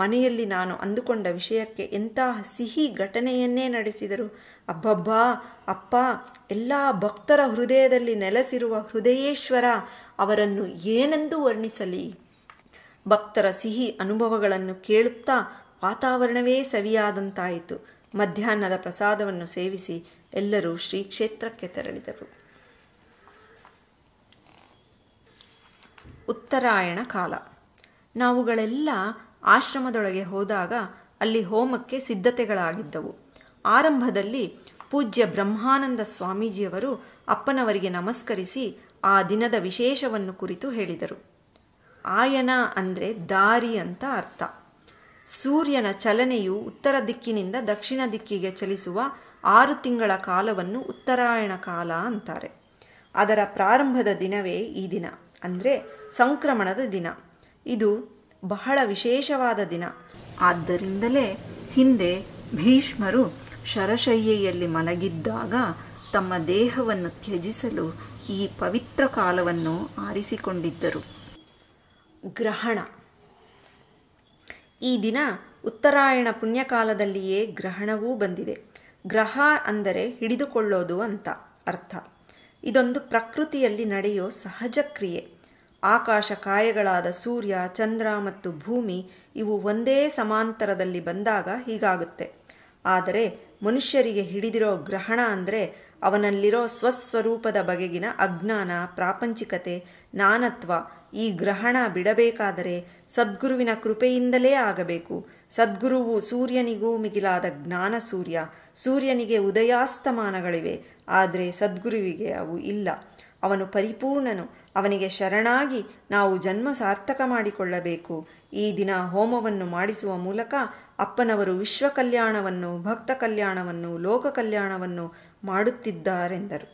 ಮನೆಯಲ್ಲಿ ನಾನು ಅಂದುಕೊಂಡ ವಿಷಯಕ್ಕೆ ಎಂತಹ ಸಿಹಿ ಘಟನೆಯನ್ನೇ ನಡೆಸಿದರು ಅಬ್ಬಬ್ಬಾ ಅಪ್ಪ ಎಲ್ಲ ಭಕ್ತರ ಹೃದಯದಲ್ಲಿ ನೆಲೆಸಿರುವ ಹೃದಯೇಶ್ವರ ಅವರನ್ನು ಏನೆಂದು ವರ್ಣಿಸಲಿ ಭಕ್ತರ ಸಿಹಿ ಅನುಭವಗಳನ್ನು ಕೇಳುತ್ತಾ ವಾತಾವರಣವೇ ಸವಿಯಾದಂತಾಯಿತು ಮಧ್ಯಾಹ್ನದ ಪ್ರಸಾದವನ್ನು ಸೇವಿಸಿ ಎಲ್ಲರೂ ಶ್ರೀ ಕ್ಷೇತ್ರಕ್ಕೆ ತೆರಳಿದರು ಉತ್ತರಾಯಣ ಕಾಲ ನಾವುಗಳೆಲ್ಲ ಆಶ್ರಮದೊಳಗೆ ಹೋದಾಗ ಅಲ್ಲಿ ಹೋಮಕ್ಕೆ ಸಿದ್ಧತೆಗಳಾಗಿದ್ದವು ಆರಂಭದಲ್ಲಿ ಪೂಜ್ಯ ಬ್ರಹ್ಮಾನಂದ ಸ್ವಾಮೀಜಿಯವರು ಅಪ್ಪನವರಿಗೆ ನಮಸ್ಕರಿಸಿ ಆ ದಿನದ ವಿಶೇಷವನ್ನು ಕುರಿತು ಹೇಳಿದರು ಆಯನ ಅಂದರೆ ದಾರಿ ಅಂತ ಅರ್ಥ ಸೂರ್ಯನ ಚಲನೆಯು ಉತ್ತರ ದಿಕ್ಕಿನಿಂದ ದಕ್ಷಿಣ ದಿಕ್ಕಿಗೆ ಚಲಿಸುವ ಆರು ತಿಂಗಳ ಕಾಲವನ್ನು ಉತ್ತರಾಯಣ ಕಾಲ ಅಂತಾರೆ ಅದರ ಪ್ರಾರಂಭದ ದಿನವೇ ಈ ದಿನ ಅಂದರೆ ಸಂಕ್ರಮಣದ ದಿನ ಇದು ಬಹಳ ವಿಶೇಷವಾದ ದಿನ ಆದ್ದರಿಂದಲೇ ಹಿಂದೆ ಭೀಷ್ಮರು ಶರಶಯ್ಯೆಯಲ್ಲಿ ಮಲಗಿದ್ದಾಗ ತಮ್ಮ ದೇಹವನ್ನು ತ್ಯಜಿಸಲು ಈ ಪವಿತ್ರ ಕಾಲವನ್ನು ಆರಿಸಿಕೊಂಡಿದ್ದರು ಗ್ರಹಣ ಈ ದಿನ ಉತ್ತರಾಯಣ ಪುಣ್ಯಕಾಲದಲ್ಲಿಯೇ ಗ್ರಹಣವೂ ಬಂದಿದೆ ಗ್ರಹ ಅಂದರೆ ಹಿಡಿದುಕೊಳ್ಳೋದು ಅಂತ ಅರ್ಥ ಇದೊಂದು ಪ್ರಕೃತಿಯಲ್ಲಿ ನಡೆಯೋ ಸಹಜ ಕ್ರಿಯೆ ಆಕಾಶ ಕಾಯಗಳಾದ ಸೂರ್ಯ ಚಂದ್ರ ಮತ್ತು ಭೂಮಿ ಇವು ಒಂದೇ ಸಮಾಂತರದಲ್ಲಿ ಬಂದಾಗ ಹೀಗಾಗುತ್ತೆ ಆದರೆ ಮನುಷ್ಯರಿಗೆ ಹಿಡಿದಿರೋ ಗ್ರಹಣ ಅಂದರೆ ಅವನಲ್ಲಿರೋ ಸ್ವಸ್ವರೂಪದ ಬಗೆಗಿನ ಅಜ್ಞಾನ ಪ್ರಾಪಂಚಿಕತೆ ನಾನತ್ವ ಈ ಗ್ರಹಣ ಬಿಡಬೇಕಾದರೆ ಸದ್ಗುರುವಿನ ಕೃಪೆಯಿಂದಲೇ ಆಗಬೇಕು ಸದ್ಗುರುವು ಸೂರ್ಯನಿಗೂ ಮಿಗಿಲಾದ ಜ್ಞಾನ ಸೂರ್ಯ ಸೂರ್ಯನಿಗೆ ಉದಯಾಸ್ತಮಾನಗಳಿವೆ ಆದರೆ ಸದ್ಗುರುವಿಗೆ ಅವು ಇಲ್ಲ ಅವನು ಪರಿಪೂರ್ಣನು ಅವನಿಗೆ ಶರಣಾಗಿ ನಾವು ಜನ್ಮ ಸಾರ್ಥಕ ಮಾಡಿಕೊಳ್ಳಬೇಕು ಈ ದಿನ ಹೋಮವನ್ನು ಮಾಡಿಸುವ ಮೂಲಕ ಅಪ್ಪನವರು ವಿಶ್ವ ಕಲ್ಯಾಣವನ್ನು ಭಕ್ತ ಕಲ್ಯಾಣವನ್ನು ಲೋಕ ಕಲ್ಯಾಣವನ್ನು ಮಾಡುತ್ತಿದ್ದಾರೆಂದರು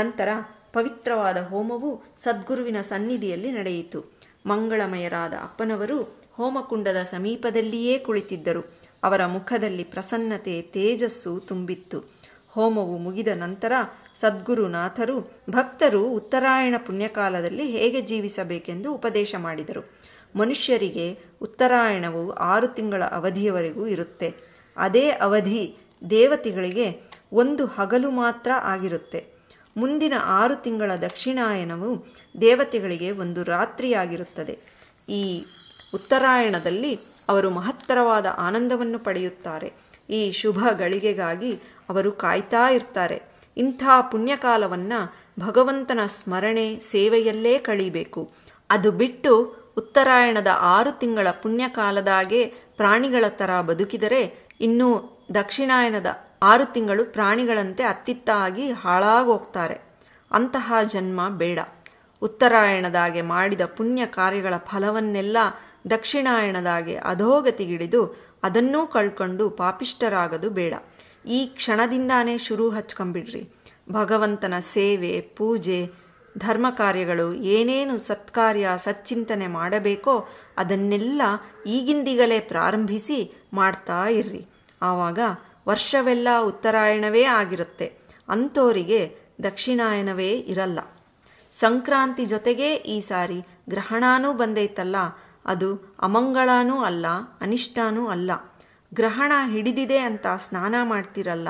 ನಂತರ ಪವಿತ್ರವಾದ ಹೋಮವು ಸದ್ಗುರುವಿನ ಸನ್ನಿಧಿಯಲ್ಲಿ ನಡೆಯಿತು ಮಂಗಳಮಯರಾದ ಅಪ್ಪನವರು ಹೋಮಕುಂಡದ ಸಮೀಪದಲ್ಲಿಯೇ ಕುಳಿತಿದ್ದರು ಅವರ ಮುಖದಲ್ಲಿ ಪ್ರಸನ್ನತೆ ತೇಜಸ್ಸು ತುಂಬಿತ್ತು ಹೋಮವು ಮುಗಿದ ನಂತರ ಸದ್ಗುರುನಾಥರು ಭಕ್ತರು ಉತ್ತರಾಯಣ ಪುಣ್ಯಕಾಲದಲ್ಲಿ ಹೇಗೆ ಜೀವಿಸಬೇಕೆಂದು ಉಪದೇಶ ಮಾಡಿದರು ಮನುಷ್ಯರಿಗೆ ಉತ್ತರಾಯಣವು ಆರು ತಿಂಗಳ ಅವಧಿಯವರೆಗೂ ಇರುತ್ತೆ ಅದೇ ಅವಧಿ ದೇವತೆಗಳಿಗೆ ಒಂದು ಹಗಲು ಮಾತ್ರ ಆಗಿರುತ್ತೆ ಮುಂದಿನ ಆರು ತಿಂಗಳ ದಕ್ಷಿಣಾಯನವು ದೇವತೆಗಳಿಗೆ ಒಂದು ರಾತ್ರಿಯಾಗಿರುತ್ತದೆ ಈ ಉತ್ತರಾಯಣದಲ್ಲಿ ಅವರು ಮಹತ್ತರವಾದ ಆನಂದವನ್ನು ಪಡೆಯುತ್ತಾರೆ ಈ ಶುಭ ಗಳಿಗೆಗಾಗಿ ಅವರು ಕಾಯ್ತಾ ಇರ್ತಾರೆ ಇಂಥ ಪುಣ್ಯಕಾಲವನ್ನು ಭಗವಂತನ ಸ್ಮರಣೆ ಸೇವೆಯಲ್ಲೇ ಕಳೀಬೇಕು ಅದು ಬಿಟ್ಟು ಉತ್ತರಾಯಣದ ಆರು ತಿಂಗಳ ಪುಣ್ಯಕಾಲದಾಗೆ ಪ್ರಾಣಿಗಳ ಥರ ಬದುಕಿದರೆ ಇನ್ನೂ ದಕ್ಷಿಣಾಯನದ ಆರು ತಿಂಗಳು ಪ್ರಾಣಿಗಳಂತೆ ಅತ್ತಿತ್ತಾಗಿ ಹಾಳಾಗೋಗ್ತಾರೆ ಅಂತಹ ಜನ್ಮ ಬೇಡ ಉತ್ತರಾಯಣದಾಗೆ ಮಾಡಿದ ಪುಣ್ಯ ಕಾರ್ಯಗಳ ಫಲವನ್ನೆಲ್ಲ ದಕ್ಷಿಣಾಯಣದಾಗೆ ಅಧೋಗತಿಗಿಳಿದು ಅದನ್ನೂ ಕಳ್ಕೊಂಡು ಪಾಪಿಷ್ಟರಾಗದು ಬೇಡ ಈ ಕ್ಷಣದಿಂದಾನೇ ಶುರು ಹಚ್ಕೊಂಬಿಡ್ರಿ ಭಗವಂತನ ಸೇವೆ ಪೂಜೆ ಧರ್ಮ ಕಾರ್ಯಗಳು ಏನೇನು ಸತ್ಕಾರ್ಯ ಸಚ್ಚಿಂತನೆ ಮಾಡಬೇಕೋ ಅದನ್ನೆಲ್ಲ ಈಗಿಂದಿಗಲೇ ಪ್ರಾರಂಭಿಸಿ ಮಾಡ್ತಾ ಇರ್ರಿ ಆವಾಗ ವರ್ಷವೆಲ್ಲ ಉತ್ತರಾಯಣವೇ ಆಗಿರುತ್ತೆ ಅಂಥೋರಿಗೆ ದಕ್ಷಿಣಾಯನವೇ ಇರಲ್ಲ ಸಂಕ್ರಾಂತಿ ಜೊತೆಗೆ ಈ ಸಾರಿ ಗ್ರಹಣಾನೂ ಬಂದೈತಲ್ಲ ಅದು ಅಮಂಗಳಾನೂ ಅಲ್ಲ ಅನಿಷ್ಟಾನೂ ಅಲ್ಲ ಗ್ರಹಣ ಹಿಡಿದಿದೆ ಅಂತ ಸ್ನಾನ ಮಾಡ್ತಿರಲ್ಲ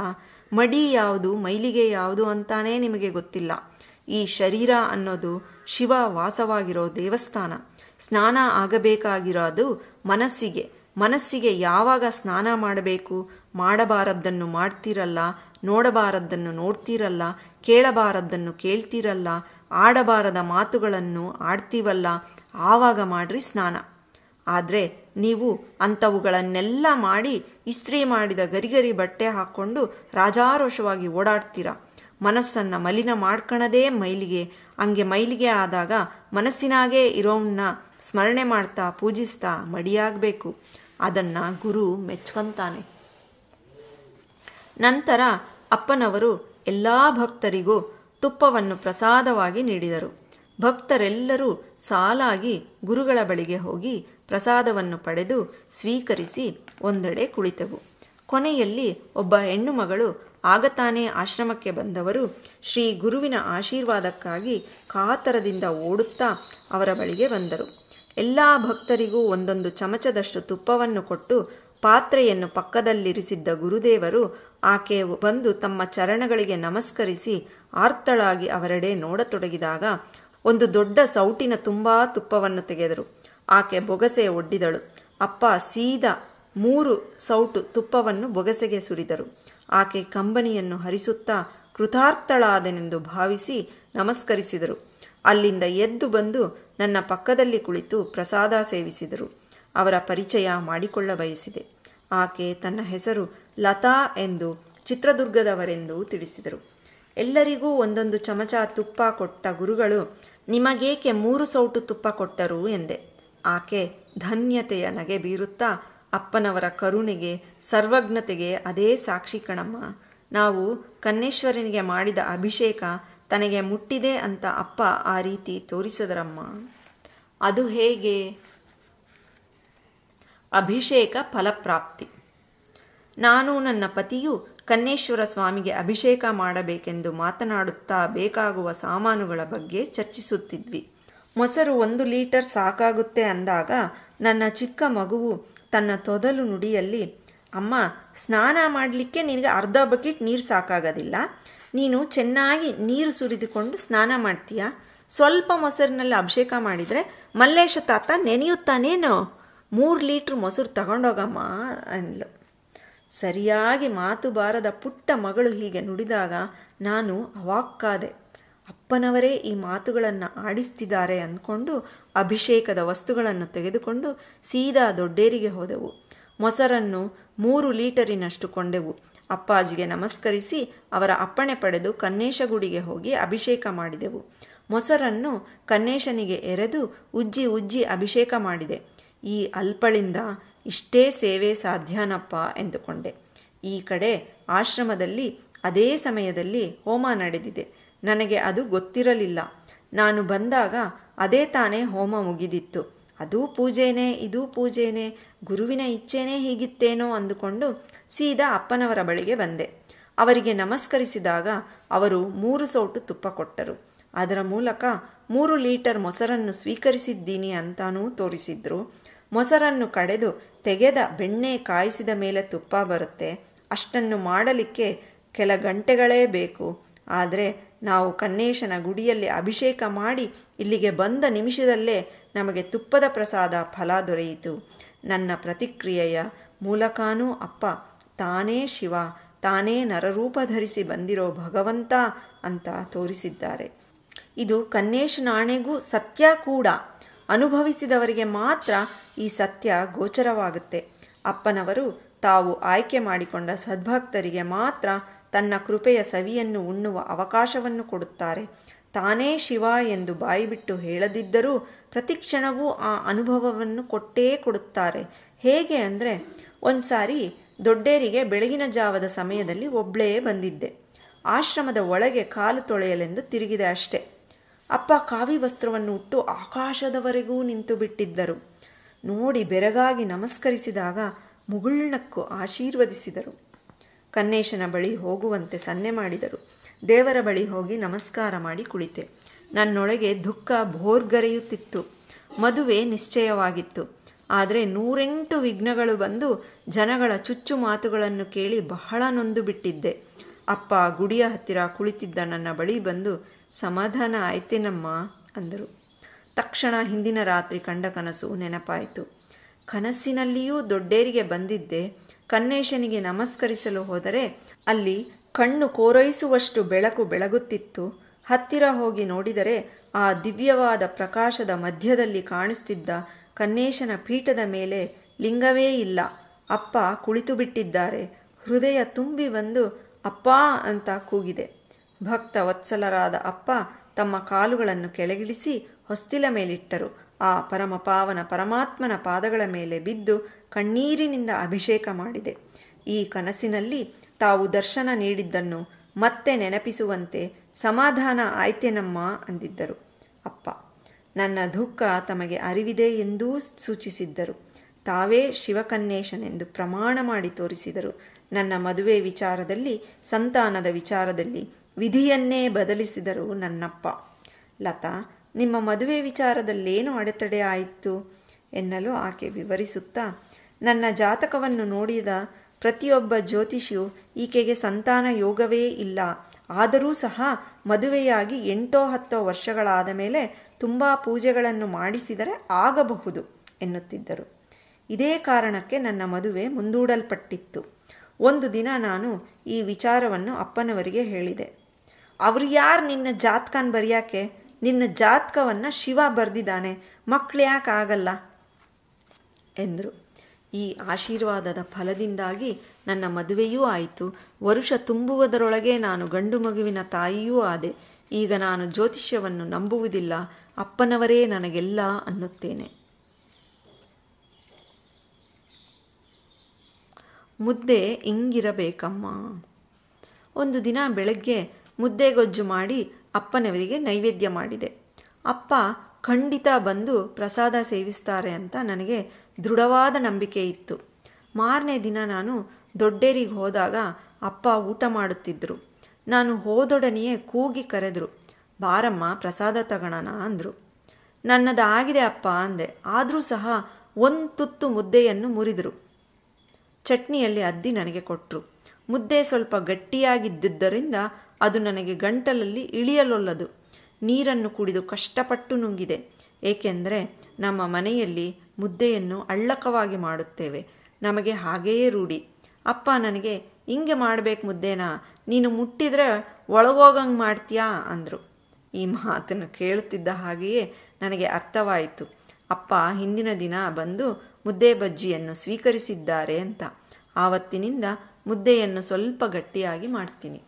ಮಡಿ ಯಾವುದು ಮೈಲಿಗೆ ಯಾವುದು ಅಂತಾನೇ ನಿಮಗೆ ಗೊತ್ತಿಲ್ಲ ಈ ಶರೀರ ಅನ್ನೋದು ಶಿವ ವಾಸವಾಗಿರೋ ದೇವಸ್ಥಾನ ಸ್ನಾನ ಆಗಬೇಕಾಗಿರೋದು ಮನಸ್ಸಿಗೆ ಮನಸ್ಸಿಗೆ ಯಾವಾಗ ಸ್ನಾನ ಮಾಡಬೇಕು ಮಾಡಬಾರದ್ದನ್ನು ಮಾಡ್ತಿರಲ್ಲ ನೋಡಬಾರದ್ದನ್ನು ನೋಡ್ತಿರಲ್ಲ ಕೇಳಬಾರದ್ದನ್ನು ಕೇಳ್ತಿರಲ್ಲ ಆಡಬಾರದ ಮಾತುಗಳನ್ನು ಆಡ್ತೀವಲ್ಲ ಆವಾಗ ಮಾಡ್ರಿ ಸ್ನಾನ ಆದರೆ ನೀವು ಅಂಥವುಗಳನ್ನೆಲ್ಲ ಮಾಡಿ ಇಸ್ತ್ರಿ ಮಾಡಿದ ಗರಿಗರಿ ಬಟ್ಟೆ ಹಾಕ್ಕೊಂಡು ರಾಜಾರೋಷವಾಗಿ ಓಡಾಡ್ತೀರಾ ಮನಸ್ಸನ್ನು ಮಲಿನ ಮಾಡ್ಕಣದೇ ಮೈಲಿಗೆ ಹಂಗೆ ಮೈಲಿಗೆ ಆದಾಗ ಮನಸ್ಸಿನಾಗೇ ಇರೋವನ್ನ ಸ್ಮರಣೆ ಮಾಡ್ತಾ ಪೂಜಿಸ್ತಾ ಮಡಿಯಾಗಬೇಕು ಅದನ್ನು ಗುರು ಮೆಚ್ಕೊಂತಾನೆ ನಂತರ ಅಪ್ಪನವರು ಎಲ್ಲ ಭಕ್ತರಿಗೂ ತುಪ್ಪವನ್ನು ಪ್ರಸಾದವಾಗಿ ನೀಡಿದರು ಭಕ್ತರೆಲ್ಲರೂ ಸಾಲಾಗಿ ಗುರುಗಳ ಬಳಿಗೆ ಹೋಗಿ ಪ್ರಸಾದವನ್ನು ಪಡೆದು ಸ್ವೀಕರಿಸಿ ಒಂದೆಡೆ ಕುಳಿತೆವು ಕೊನೆಯಲ್ಲಿ ಒಬ್ಬ ಹೆಣ್ಣು ಮಗಳು ಆಗತಾನೇ ಆಶ್ರಮಕ್ಕೆ ಬಂದವರು ಶ್ರೀ ಗುರುವಿನ ಆಶೀರ್ವಾದಕ್ಕಾಗಿ ಕಾತರದಿಂದ ಓಡುತ್ತಾ ಅವರ ಬಳಿಗೆ ಬಂದರು ಎಲ್ಲ ಭಕ್ತರಿಗೂ ಒಂದೊಂದು ಚಮಚದಷ್ಟು ತುಪ್ಪವನ್ನು ಕೊಟ್ಟು ಪಾತ್ರೆಯನ್ನು ಪಕ್ಕದಲ್ಲಿರಿಸಿದ್ದ ಗುರುದೇವರು ಆಕೆ ಬಂದು ತಮ್ಮ ಚರಣಗಳಿಗೆ ನಮಸ್ಕರಿಸಿ ಆರ್ತಳಾಗಿ ಅವರೆಡೆ ನೋಡತೊಡಗಿದಾಗ ಒಂದು ದೊಡ್ಡ ಸೌಟಿನ ತುಂಬ ತುಪ್ಪವನ್ನು ತೆಗೆದರು ಆಕೆ ಬೊಗಸೆ ಒಡ್ಡಿದಳು ಅಪ್ಪ ಸೀದ ಮೂರು ಸೌಟು ತುಪ್ಪವನ್ನು ಬೊಗಸೆಗೆ ಸುರಿದರು ಆಕೆ ಕಂಬನಿಯನ್ನು ಹರಿಸುತ್ತಾ ಕೃತಾರ್ಥಳಾದನೆಂದು ಭಾವಿಸಿ ನಮಸ್ಕರಿಸಿದರು ಅಲ್ಲಿಂದ ಎದ್ದು ಬಂದು ನನ್ನ ಪಕ್ಕದಲ್ಲಿ ಕುಳಿತು ಪ್ರಸಾದ ಸೇವಿಸಿದರು ಅವರ ಪರಿಚಯ ಮಾಡಿಕೊಳ್ಳ ಬಯಸಿದೆ ಆಕೆ ತನ್ನ ಹೆಸರು ಲತಾ ಎಂದು ಚಿತ್ರದುರ್ಗದವರೆಂದು ತಿಳಿಸಿದರು ಎಲ್ಲರಿಗೂ ಒಂದೊಂದು ಚಮಚ ತುಪ್ಪ ಕೊಟ್ಟ ಗುರುಗಳು ನಿಮಗೇಕೆ ಮೂರು ಸೌಟು ತುಪ್ಪ ಕೊಟ್ಟರು ಎಂದೆ ಆಕೆ ಧನ್ಯತೆಯ ನಗೆ ಬೀರುತ್ತಾ ಅಪ್ಪನವರ ಕರುಣೆಗೆ ಸರ್ವಜ್ಞತೆಗೆ ಅದೇ ಸಾಕ್ಷಿ ಕಣಮ್ಮ ನಾವು ಕನ್ನೇಶ್ವರನಿಗೆ ಮಾಡಿದ ಅಭಿಷೇಕ ತನಗೆ ಮುಟ್ಟಿದೆ ಅಂತ ಅಪ್ಪ ಆ ರೀತಿ ತೋರಿಸದರಮ್ಮ ಅದು ಹೇಗೆ ಅಭಿಷೇಕ ಫಲಪ್ರಾಪ್ತಿ ನಾನು ನನ್ನ ಪತಿಯು ಕನ್ನೇಶ್ವರ ಸ್ವಾಮಿಗೆ ಅಭಿಷೇಕ ಮಾಡಬೇಕೆಂದು ಮಾತನಾಡುತ್ತಾ ಬೇಕಾಗುವ ಸಾಮಾನುಗಳ ಬಗ್ಗೆ ಚರ್ಚಿಸುತ್ತಿದ್ವಿ ಮೊಸರು ಒಂದು ಲೀಟರ್ ಸಾಕಾಗುತ್ತೆ ಅಂದಾಗ ನನ್ನ ಚಿಕ್ಕ ಮಗುವು ತನ್ನ ತೊದಲು ನುಡಿಯಲ್ಲಿ ಅಮ್ಮ ಸ್ನಾನ ಮಾಡಲಿಕ್ಕೆ ನಿನಗೆ ಅರ್ಧ ಬಕೆಟ್ ನೀರು ಸಾಕಾಗೋದಿಲ್ಲ ನೀನು ಚೆನ್ನಾಗಿ ನೀರು ಸುರಿದುಕೊಂಡು ಸ್ನಾನ ಮಾಡ್ತೀಯ ಸ್ವಲ್ಪ ಮೊಸರಿನಲ್ಲಿ ಅಭಿಷೇಕ ಮಾಡಿದರೆ ಮಲ್ಲೇಶ ತಾತ ನೆನೆಯುತ್ತಾನೇನೋ ಮೂರು ಲೀಟ್ರ್ ಮೊಸರು ತಗೊಂಡೋಗಮ್ಮ ಅಂದ್ಲು ಸರಿಯಾಗಿ ಮಾತು ಬಾರದ ಪುಟ್ಟ ಮಗಳು ಹೀಗೆ ನುಡಿದಾಗ ನಾನು ಅವಾಕ್ಕಾದೆ ಅಪ್ಪನವರೇ ಈ ಮಾತುಗಳನ್ನು ಆಡಿಸ್ತಿದ್ದಾರೆ ಅಂದ್ಕೊಂಡು ಅಭಿಷೇಕದ ವಸ್ತುಗಳನ್ನು ತೆಗೆದುಕೊಂಡು ಸೀದಾ ದೊಡ್ಡೇರಿಗೆ ಹೋದೆವು ಮೊಸರನ್ನು ಮೂರು ಲೀಟರಿನಷ್ಟು ಕೊಂಡೆವು ಅಪ್ಪಾಜಿಗೆ ನಮಸ್ಕರಿಸಿ ಅವರ ಅಪ್ಪಣೆ ಪಡೆದು ಕನ್ನೇಶಗುಡಿಗೆ ಹೋಗಿ ಅಭಿಷೇಕ ಮಾಡಿದೆವು ಮೊಸರನ್ನು ಕನ್ನೇಶನಿಗೆ ಎರೆದು ಉಜ್ಜಿ ಉಜ್ಜಿ ಅಭಿಷೇಕ ಮಾಡಿದೆ ಈ ಅಲ್ಪಳಿಂದ ಇಷ್ಟೇ ಸೇವೆ ಸಾಧ್ಯನಪ್ಪ ಎಂದುಕೊಂಡೆ ಈ ಕಡೆ ಆಶ್ರಮದಲ್ಲಿ ಅದೇ ಸಮಯದಲ್ಲಿ ಹೋಮ ನಡೆದಿದೆ ನನಗೆ ಅದು ಗೊತ್ತಿರಲಿಲ್ಲ ನಾನು ಬಂದಾಗ ಅದೇ ತಾನೇ ಹೋಮ ಮುಗಿದಿತ್ತು ಅದೂ ಪೂಜೆನೇ ಇದೂ ಪೂಜೆನೇ ಗುರುವಿನ ಇಚ್ಛೆನೇ ಹೀಗಿತ್ತೇನೋ ಅಂದುಕೊಂಡು ಸೀದಾ ಅಪ್ಪನವರ ಬಳಿಗೆ ಬಂದೆ ಅವರಿಗೆ ನಮಸ್ಕರಿಸಿದಾಗ ಅವರು ಮೂರು ಸೌಟು ತುಪ್ಪ ಕೊಟ್ಟರು ಅದರ ಮೂಲಕ ಮೂರು ಲೀಟರ್ ಮೊಸರನ್ನು ಸ್ವೀಕರಿಸಿದ್ದೀನಿ ಅಂತಾನೂ ತೋರಿಸಿದ್ರು ಮೊಸರನ್ನು ಕಡೆದು ತೆಗೆದ ಬೆಣ್ಣೆ ಕಾಯಿಸಿದ ಮೇಲೆ ತುಪ್ಪ ಬರುತ್ತೆ ಅಷ್ಟನ್ನು ಮಾಡಲಿಕ್ಕೆ ಕೆಲ ಗಂಟೆಗಳೇ ಬೇಕು ಆದರೆ ನಾವು ಕನ್ನೇಶನ ಗುಡಿಯಲ್ಲಿ ಅಭಿಷೇಕ ಮಾಡಿ ಇಲ್ಲಿಗೆ ಬಂದ ನಿಮಿಷದಲ್ಲೇ ನಮಗೆ ತುಪ್ಪದ ಪ್ರಸಾದ ಫಲ ದೊರೆಯಿತು ನನ್ನ ಪ್ರತಿಕ್ರಿಯೆಯ ಮೂಲಕಾನೂ ಅಪ್ಪ ತಾನೇ ಶಿವ ತಾನೇ ನರರೂಪ ಧರಿಸಿ ಬಂದಿರೋ ಭಗವಂತ ಅಂತ ತೋರಿಸಿದ್ದಾರೆ ಇದು ಕನ್ನೇಶನಾಣೆಗೂ ಸತ್ಯ ಕೂಡ ಅನುಭವಿಸಿದವರಿಗೆ ಮಾತ್ರ ಈ ಸತ್ಯ ಗೋಚರವಾಗುತ್ತೆ ಅಪ್ಪನವರು ತಾವು ಆಯ್ಕೆ ಮಾಡಿಕೊಂಡ ಸದ್ಭಕ್ತರಿಗೆ ಮಾತ್ರ ತನ್ನ ಕೃಪೆಯ ಸವಿಯನ್ನು ಉಣ್ಣುವ ಅವಕಾಶವನ್ನು ಕೊಡುತ್ತಾರೆ ತಾನೇ ಶಿವ ಎಂದು ಬಾಯಿಬಿಟ್ಟು ಹೇಳದಿದ್ದರೂ ಪ್ರತಿಕ್ಷಣವೂ ಆ ಅನುಭವವನ್ನು ಕೊಟ್ಟೇ ಕೊಡುತ್ತಾರೆ ಹೇಗೆ ಅಂದರೆ ಒಂದು ಸಾರಿ ದೊಡ್ಡೇರಿಗೆ ಬೆಳಗಿನ ಜಾವದ ಸಮಯದಲ್ಲಿ ಒಬ್ಬಳೇ ಬಂದಿದ್ದೆ ಆಶ್ರಮದ ಒಳಗೆ ಕಾಲು ತೊಳೆಯಲೆಂದು ತಿರುಗಿದೆ ಅಷ್ಟೆ ಅಪ್ಪ ಕಾವಿ ವಸ್ತ್ರವನ್ನು ಉಟ್ಟು ಆಕಾಶದವರೆಗೂ ನಿಂತು ಬಿಟ್ಟಿದ್ದರು ನೋಡಿ ಬೆರಗಾಗಿ ನಮಸ್ಕರಿಸಿದಾಗ ಮುಗುಳ್ನಕ್ಕು ಆಶೀರ್ವದಿಸಿದರು ಕನ್ನೇಶನ ಬಳಿ ಹೋಗುವಂತೆ ಸನ್ನೆ ಮಾಡಿದರು ದೇವರ ಬಳಿ ಹೋಗಿ ನಮಸ್ಕಾರ ಮಾಡಿ ಕುಳಿತೆ ನನ್ನೊಳಗೆ ದುಃಖ ಭೋರ್ಗರೆಯುತ್ತಿತ್ತು ಮದುವೆ ನಿಶ್ಚಯವಾಗಿತ್ತು ಆದರೆ ನೂರೆಂಟು ವಿಘ್ನಗಳು ಬಂದು ಜನಗಳ ಚುಚ್ಚು ಮಾತುಗಳನ್ನು ಕೇಳಿ ಬಹಳ ನೊಂದು ಬಿಟ್ಟಿದ್ದೆ ಅಪ್ಪ ಗುಡಿಯ ಹತ್ತಿರ ಕುಳಿತಿದ್ದ ನನ್ನ ಬಳಿ ಬಂದು ಸಮಾಧಾನ ಆಯ್ತೇನಮ್ಮ ಅಂದರು ತಕ್ಷಣ ಹಿಂದಿನ ರಾತ್ರಿ ಕಂಡ ಕನಸು ನೆನಪಾಯಿತು ಕನಸಿನಲ್ಲಿಯೂ ದೊಡ್ಡೇರಿಗೆ ಬಂದಿದ್ದೆ ಕನ್ನೇಶನಿಗೆ ನಮಸ್ಕರಿಸಲು ಹೋದರೆ ಅಲ್ಲಿ ಕಣ್ಣು ಕೋರೈಸುವಷ್ಟು ಬೆಳಕು ಬೆಳಗುತ್ತಿತ್ತು ಹತ್ತಿರ ಹೋಗಿ ನೋಡಿದರೆ ಆ ದಿವ್ಯವಾದ ಪ್ರಕಾಶದ ಮಧ್ಯದಲ್ಲಿ ಕಾಣಿಸ್ತಿದ್ದ ಕನ್ನೇಶನ ಪೀಠದ ಮೇಲೆ ಲಿಂಗವೇ ಇಲ್ಲ ಅಪ್ಪ ಕುಳಿತು ಬಿಟ್ಟಿದ್ದಾರೆ ಹೃದಯ ತುಂಬಿ ಬಂದು ಅಪ್ಪಾ ಅಂತ ಕೂಗಿದೆ ಭಕ್ತ ವತ್ಸಲರಾದ ಅಪ್ಪ ತಮ್ಮ ಕಾಲುಗಳನ್ನು ಕೆಳಗಿಳಿಸಿ ಹೊಸ್ತಿಲ ಮೇಲಿಟ್ಟರು ಆ ಪರಮ ಪಾವನ ಪರಮಾತ್ಮನ ಪಾದಗಳ ಮೇಲೆ ಬಿದ್ದು ಕಣ್ಣೀರಿನಿಂದ ಅಭಿಷೇಕ ಮಾಡಿದೆ ಈ ಕನಸಿನಲ್ಲಿ ತಾವು ದರ್ಶನ ನೀಡಿದ್ದನ್ನು ಮತ್ತೆ ನೆನಪಿಸುವಂತೆ ಸಮಾಧಾನ ಆಯ್ತೇನಮ್ಮ ಅಂದಿದ್ದರು ಅಪ್ಪ ನನ್ನ ದುಃಖ ತಮಗೆ ಅರಿವಿದೆ ಎಂದೂ ಸೂಚಿಸಿದ್ದರು ತಾವೇ ಶಿವಕನ್ನೇಶನೆಂದು ಪ್ರಮಾಣ ಮಾಡಿ ತೋರಿಸಿದರು ನನ್ನ ಮದುವೆ ವಿಚಾರದಲ್ಲಿ ಸಂತಾನದ ವಿಚಾರದಲ್ಲಿ ವಿಧಿಯನ್ನೇ ಬದಲಿಸಿದರು ನನ್ನಪ್ಪ ಲತಾ ನಿಮ್ಮ ಮದುವೆ ವಿಚಾರದಲ್ಲೇನು ಅಡೆತಡೆ ಆಯಿತು ಎನ್ನಲು ಆಕೆ ವಿವರಿಸುತ್ತಾ ನನ್ನ ಜಾತಕವನ್ನು ನೋಡಿದ ಪ್ರತಿಯೊಬ್ಬ ಜ್ಯೋತಿಷಿಯು ಈಕೆಗೆ ಸಂತಾನ ಯೋಗವೇ ಇಲ್ಲ ಆದರೂ ಸಹ ಮದುವೆಯಾಗಿ ಎಂಟೋ ಹತ್ತೋ ವರ್ಷಗಳಾದ ಮೇಲೆ ತುಂಬ ಪೂಜೆಗಳನ್ನು ಮಾಡಿಸಿದರೆ ಆಗಬಹುದು ಎನ್ನುತ್ತಿದ್ದರು ಇದೇ ಕಾರಣಕ್ಕೆ ನನ್ನ ಮದುವೆ ಮುಂದೂಡಲ್ಪಟ್ಟಿತ್ತು ಒಂದು ದಿನ ನಾನು ಈ ವಿಚಾರವನ್ನು ಅಪ್ಪನವರಿಗೆ ಹೇಳಿದೆ ಅವರು ಯಾರು ನಿನ್ನ ಜಾತಕನ ಬರೆಯೋಕೆ ನಿನ್ನ ಜಾತಕವನ್ನು ಶಿವ ಬರೆದಿದ್ದಾನೆ ಮಕ್ಳು ಯಾಕೆ ಆಗಲ್ಲ ಎಂದರು ಈ ಆಶೀರ್ವಾದದ ಫಲದಿಂದಾಗಿ ನನ್ನ ಮದುವೆಯೂ ಆಯಿತು ವರುಷ ತುಂಬುವುದರೊಳಗೆ ನಾನು ಗಂಡು ಮಗುವಿನ ತಾಯಿಯೂ ಆದೆ ಈಗ ನಾನು ಜ್ಯೋತಿಷ್ಯವನ್ನು ನಂಬುವುದಿಲ್ಲ ಅಪ್ಪನವರೇ ನನಗೆಲ್ಲ ಅನ್ನುತ್ತೇನೆ ಮುದ್ದೆ ಹಿಂಗಿರಬೇಕಮ್ಮ ಒಂದು ದಿನ ಬೆಳಗ್ಗೆ ಮುದ್ದೆಗೊಜ್ಜು ಮಾಡಿ ಅಪ್ಪನವರಿಗೆ ನೈವೇದ್ಯ ಮಾಡಿದೆ ಅಪ್ಪ ಖಂಡಿತ ಬಂದು ಪ್ರಸಾದ ಸೇವಿಸ್ತಾರೆ ಅಂತ ನನಗೆ ದೃಢವಾದ ನಂಬಿಕೆ ಇತ್ತು ಮಾರನೇ ದಿನ ನಾನು ದೊಡ್ಡೇರಿಗೆ ಹೋದಾಗ ಅಪ್ಪ ಊಟ ಮಾಡುತ್ತಿದ್ದರು ನಾನು ಹೋದೊಡನೆಯೇ ಕೂಗಿ ಕರೆದರು ಬಾರಮ್ಮ ಪ್ರಸಾದ ತಗೋಣ ಅಂದರು ನನ್ನದಾಗಿದೆ ಅಪ್ಪ ಅಂದೆ ಆದರೂ ಸಹ ಒಂದು ತುತ್ತು ಮುದ್ದೆಯನ್ನು ಮುರಿದರು ಚಟ್ನಿಯಲ್ಲಿ ಅದ್ದಿ ನನಗೆ ಕೊಟ್ಟರು ಮುದ್ದೆ ಸ್ವಲ್ಪ ಗಟ್ಟಿಯಾಗಿದ್ದರಿಂದ ಅದು ನನಗೆ ಗಂಟಲಲ್ಲಿ ಇಳಿಯಲೊಲ್ಲದು ನೀರನ್ನು ಕುಡಿದು ಕಷ್ಟಪಟ್ಟು ನುಂಗಿದೆ ಏಕೆಂದರೆ ನಮ್ಮ ಮನೆಯಲ್ಲಿ ಮುದ್ದೆಯನ್ನು ಅಳ್ಳಕವಾಗಿ ಮಾಡುತ್ತೇವೆ ನಮಗೆ ಹಾಗೆಯೇ ರೂಢಿ ಅಪ್ಪ ನನಗೆ ಹಿಂಗೆ ಮಾಡಬೇಕು ಮುದ್ದೇನ ನೀನು ಮುಟ್ಟಿದ್ರೆ ಒಳಗೋಗಂಗೆ ಮಾಡ್ತೀಯಾ ಅಂದರು ಈ ಮಾತನ್ನು ಕೇಳುತ್ತಿದ್ದ ಹಾಗೆಯೇ ನನಗೆ ಅರ್ಥವಾಯಿತು ಅಪ್ಪ ಹಿಂದಿನ ದಿನ ಬಂದು ಮುದ್ದೆ ಬಜ್ಜಿಯನ್ನು ಸ್ವೀಕರಿಸಿದ್ದಾರೆ ಅಂತ ಆವತ್ತಿನಿಂದ ಮುದ್ದೆಯನ್ನು ಸ್ವಲ್ಪ ಗಟ್ಟಿಯಾಗಿ ಮಾಡ್ತೀನಿ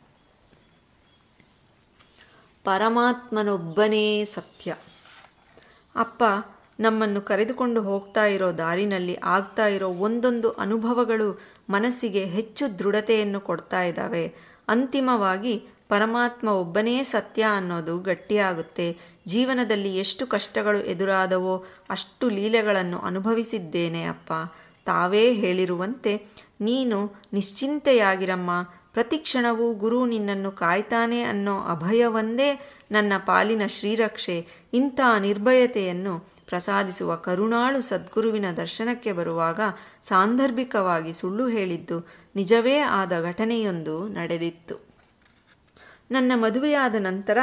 ಪರಮಾತ್ಮನೊಬ್ಬನೇ ಸತ್ಯ ಅಪ್ಪ ನಮ್ಮನ್ನು ಕರೆದುಕೊಂಡು ಹೋಗ್ತಾ ಇರೋ ದಾರಿನಲ್ಲಿ ಆಗ್ತಾ ಇರೋ ಒಂದೊಂದು ಅನುಭವಗಳು ಮನಸ್ಸಿಗೆ ಹೆಚ್ಚು ದೃಢತೆಯನ್ನು ಕೊಡ್ತಾ ಇದ್ದಾವೆ ಅಂತಿಮವಾಗಿ ಪರಮಾತ್ಮ ಒಬ್ಬನೇ ಸತ್ಯ ಅನ್ನೋದು ಗಟ್ಟಿಯಾಗುತ್ತೆ ಜೀವನದಲ್ಲಿ ಎಷ್ಟು ಕಷ್ಟಗಳು ಎದುರಾದವೋ ಅಷ್ಟು ಲೀಲೆಗಳನ್ನು ಅನುಭವಿಸಿದ್ದೇನೆ ಅಪ್ಪ ತಾವೇ ಹೇಳಿರುವಂತೆ ನೀನು ನಿಶ್ಚಿಂತೆಯಾಗಿರಮ್ಮ ಪ್ರತಿಕ್ಷಣವೂ ಗುರು ನಿನ್ನನ್ನು ಕಾಯ್ತಾನೆ ಅನ್ನೋ ಅಭಯವೊಂದೇ ನನ್ನ ಪಾಲಿನ ಶ್ರೀರಕ್ಷೆ ಇಂಥ ನಿರ್ಭಯತೆಯನ್ನು ಪ್ರಸಾದಿಸುವ ಕರುಣಾಳು ಸದ್ಗುರುವಿನ ದರ್ಶನಕ್ಕೆ ಬರುವಾಗ ಸಾಂದರ್ಭಿಕವಾಗಿ ಸುಳ್ಳು ಹೇಳಿದ್ದು ನಿಜವೇ ಆದ ಘಟನೆಯೊಂದು ನಡೆದಿತ್ತು ನನ್ನ ಮದುವೆಯಾದ ನಂತರ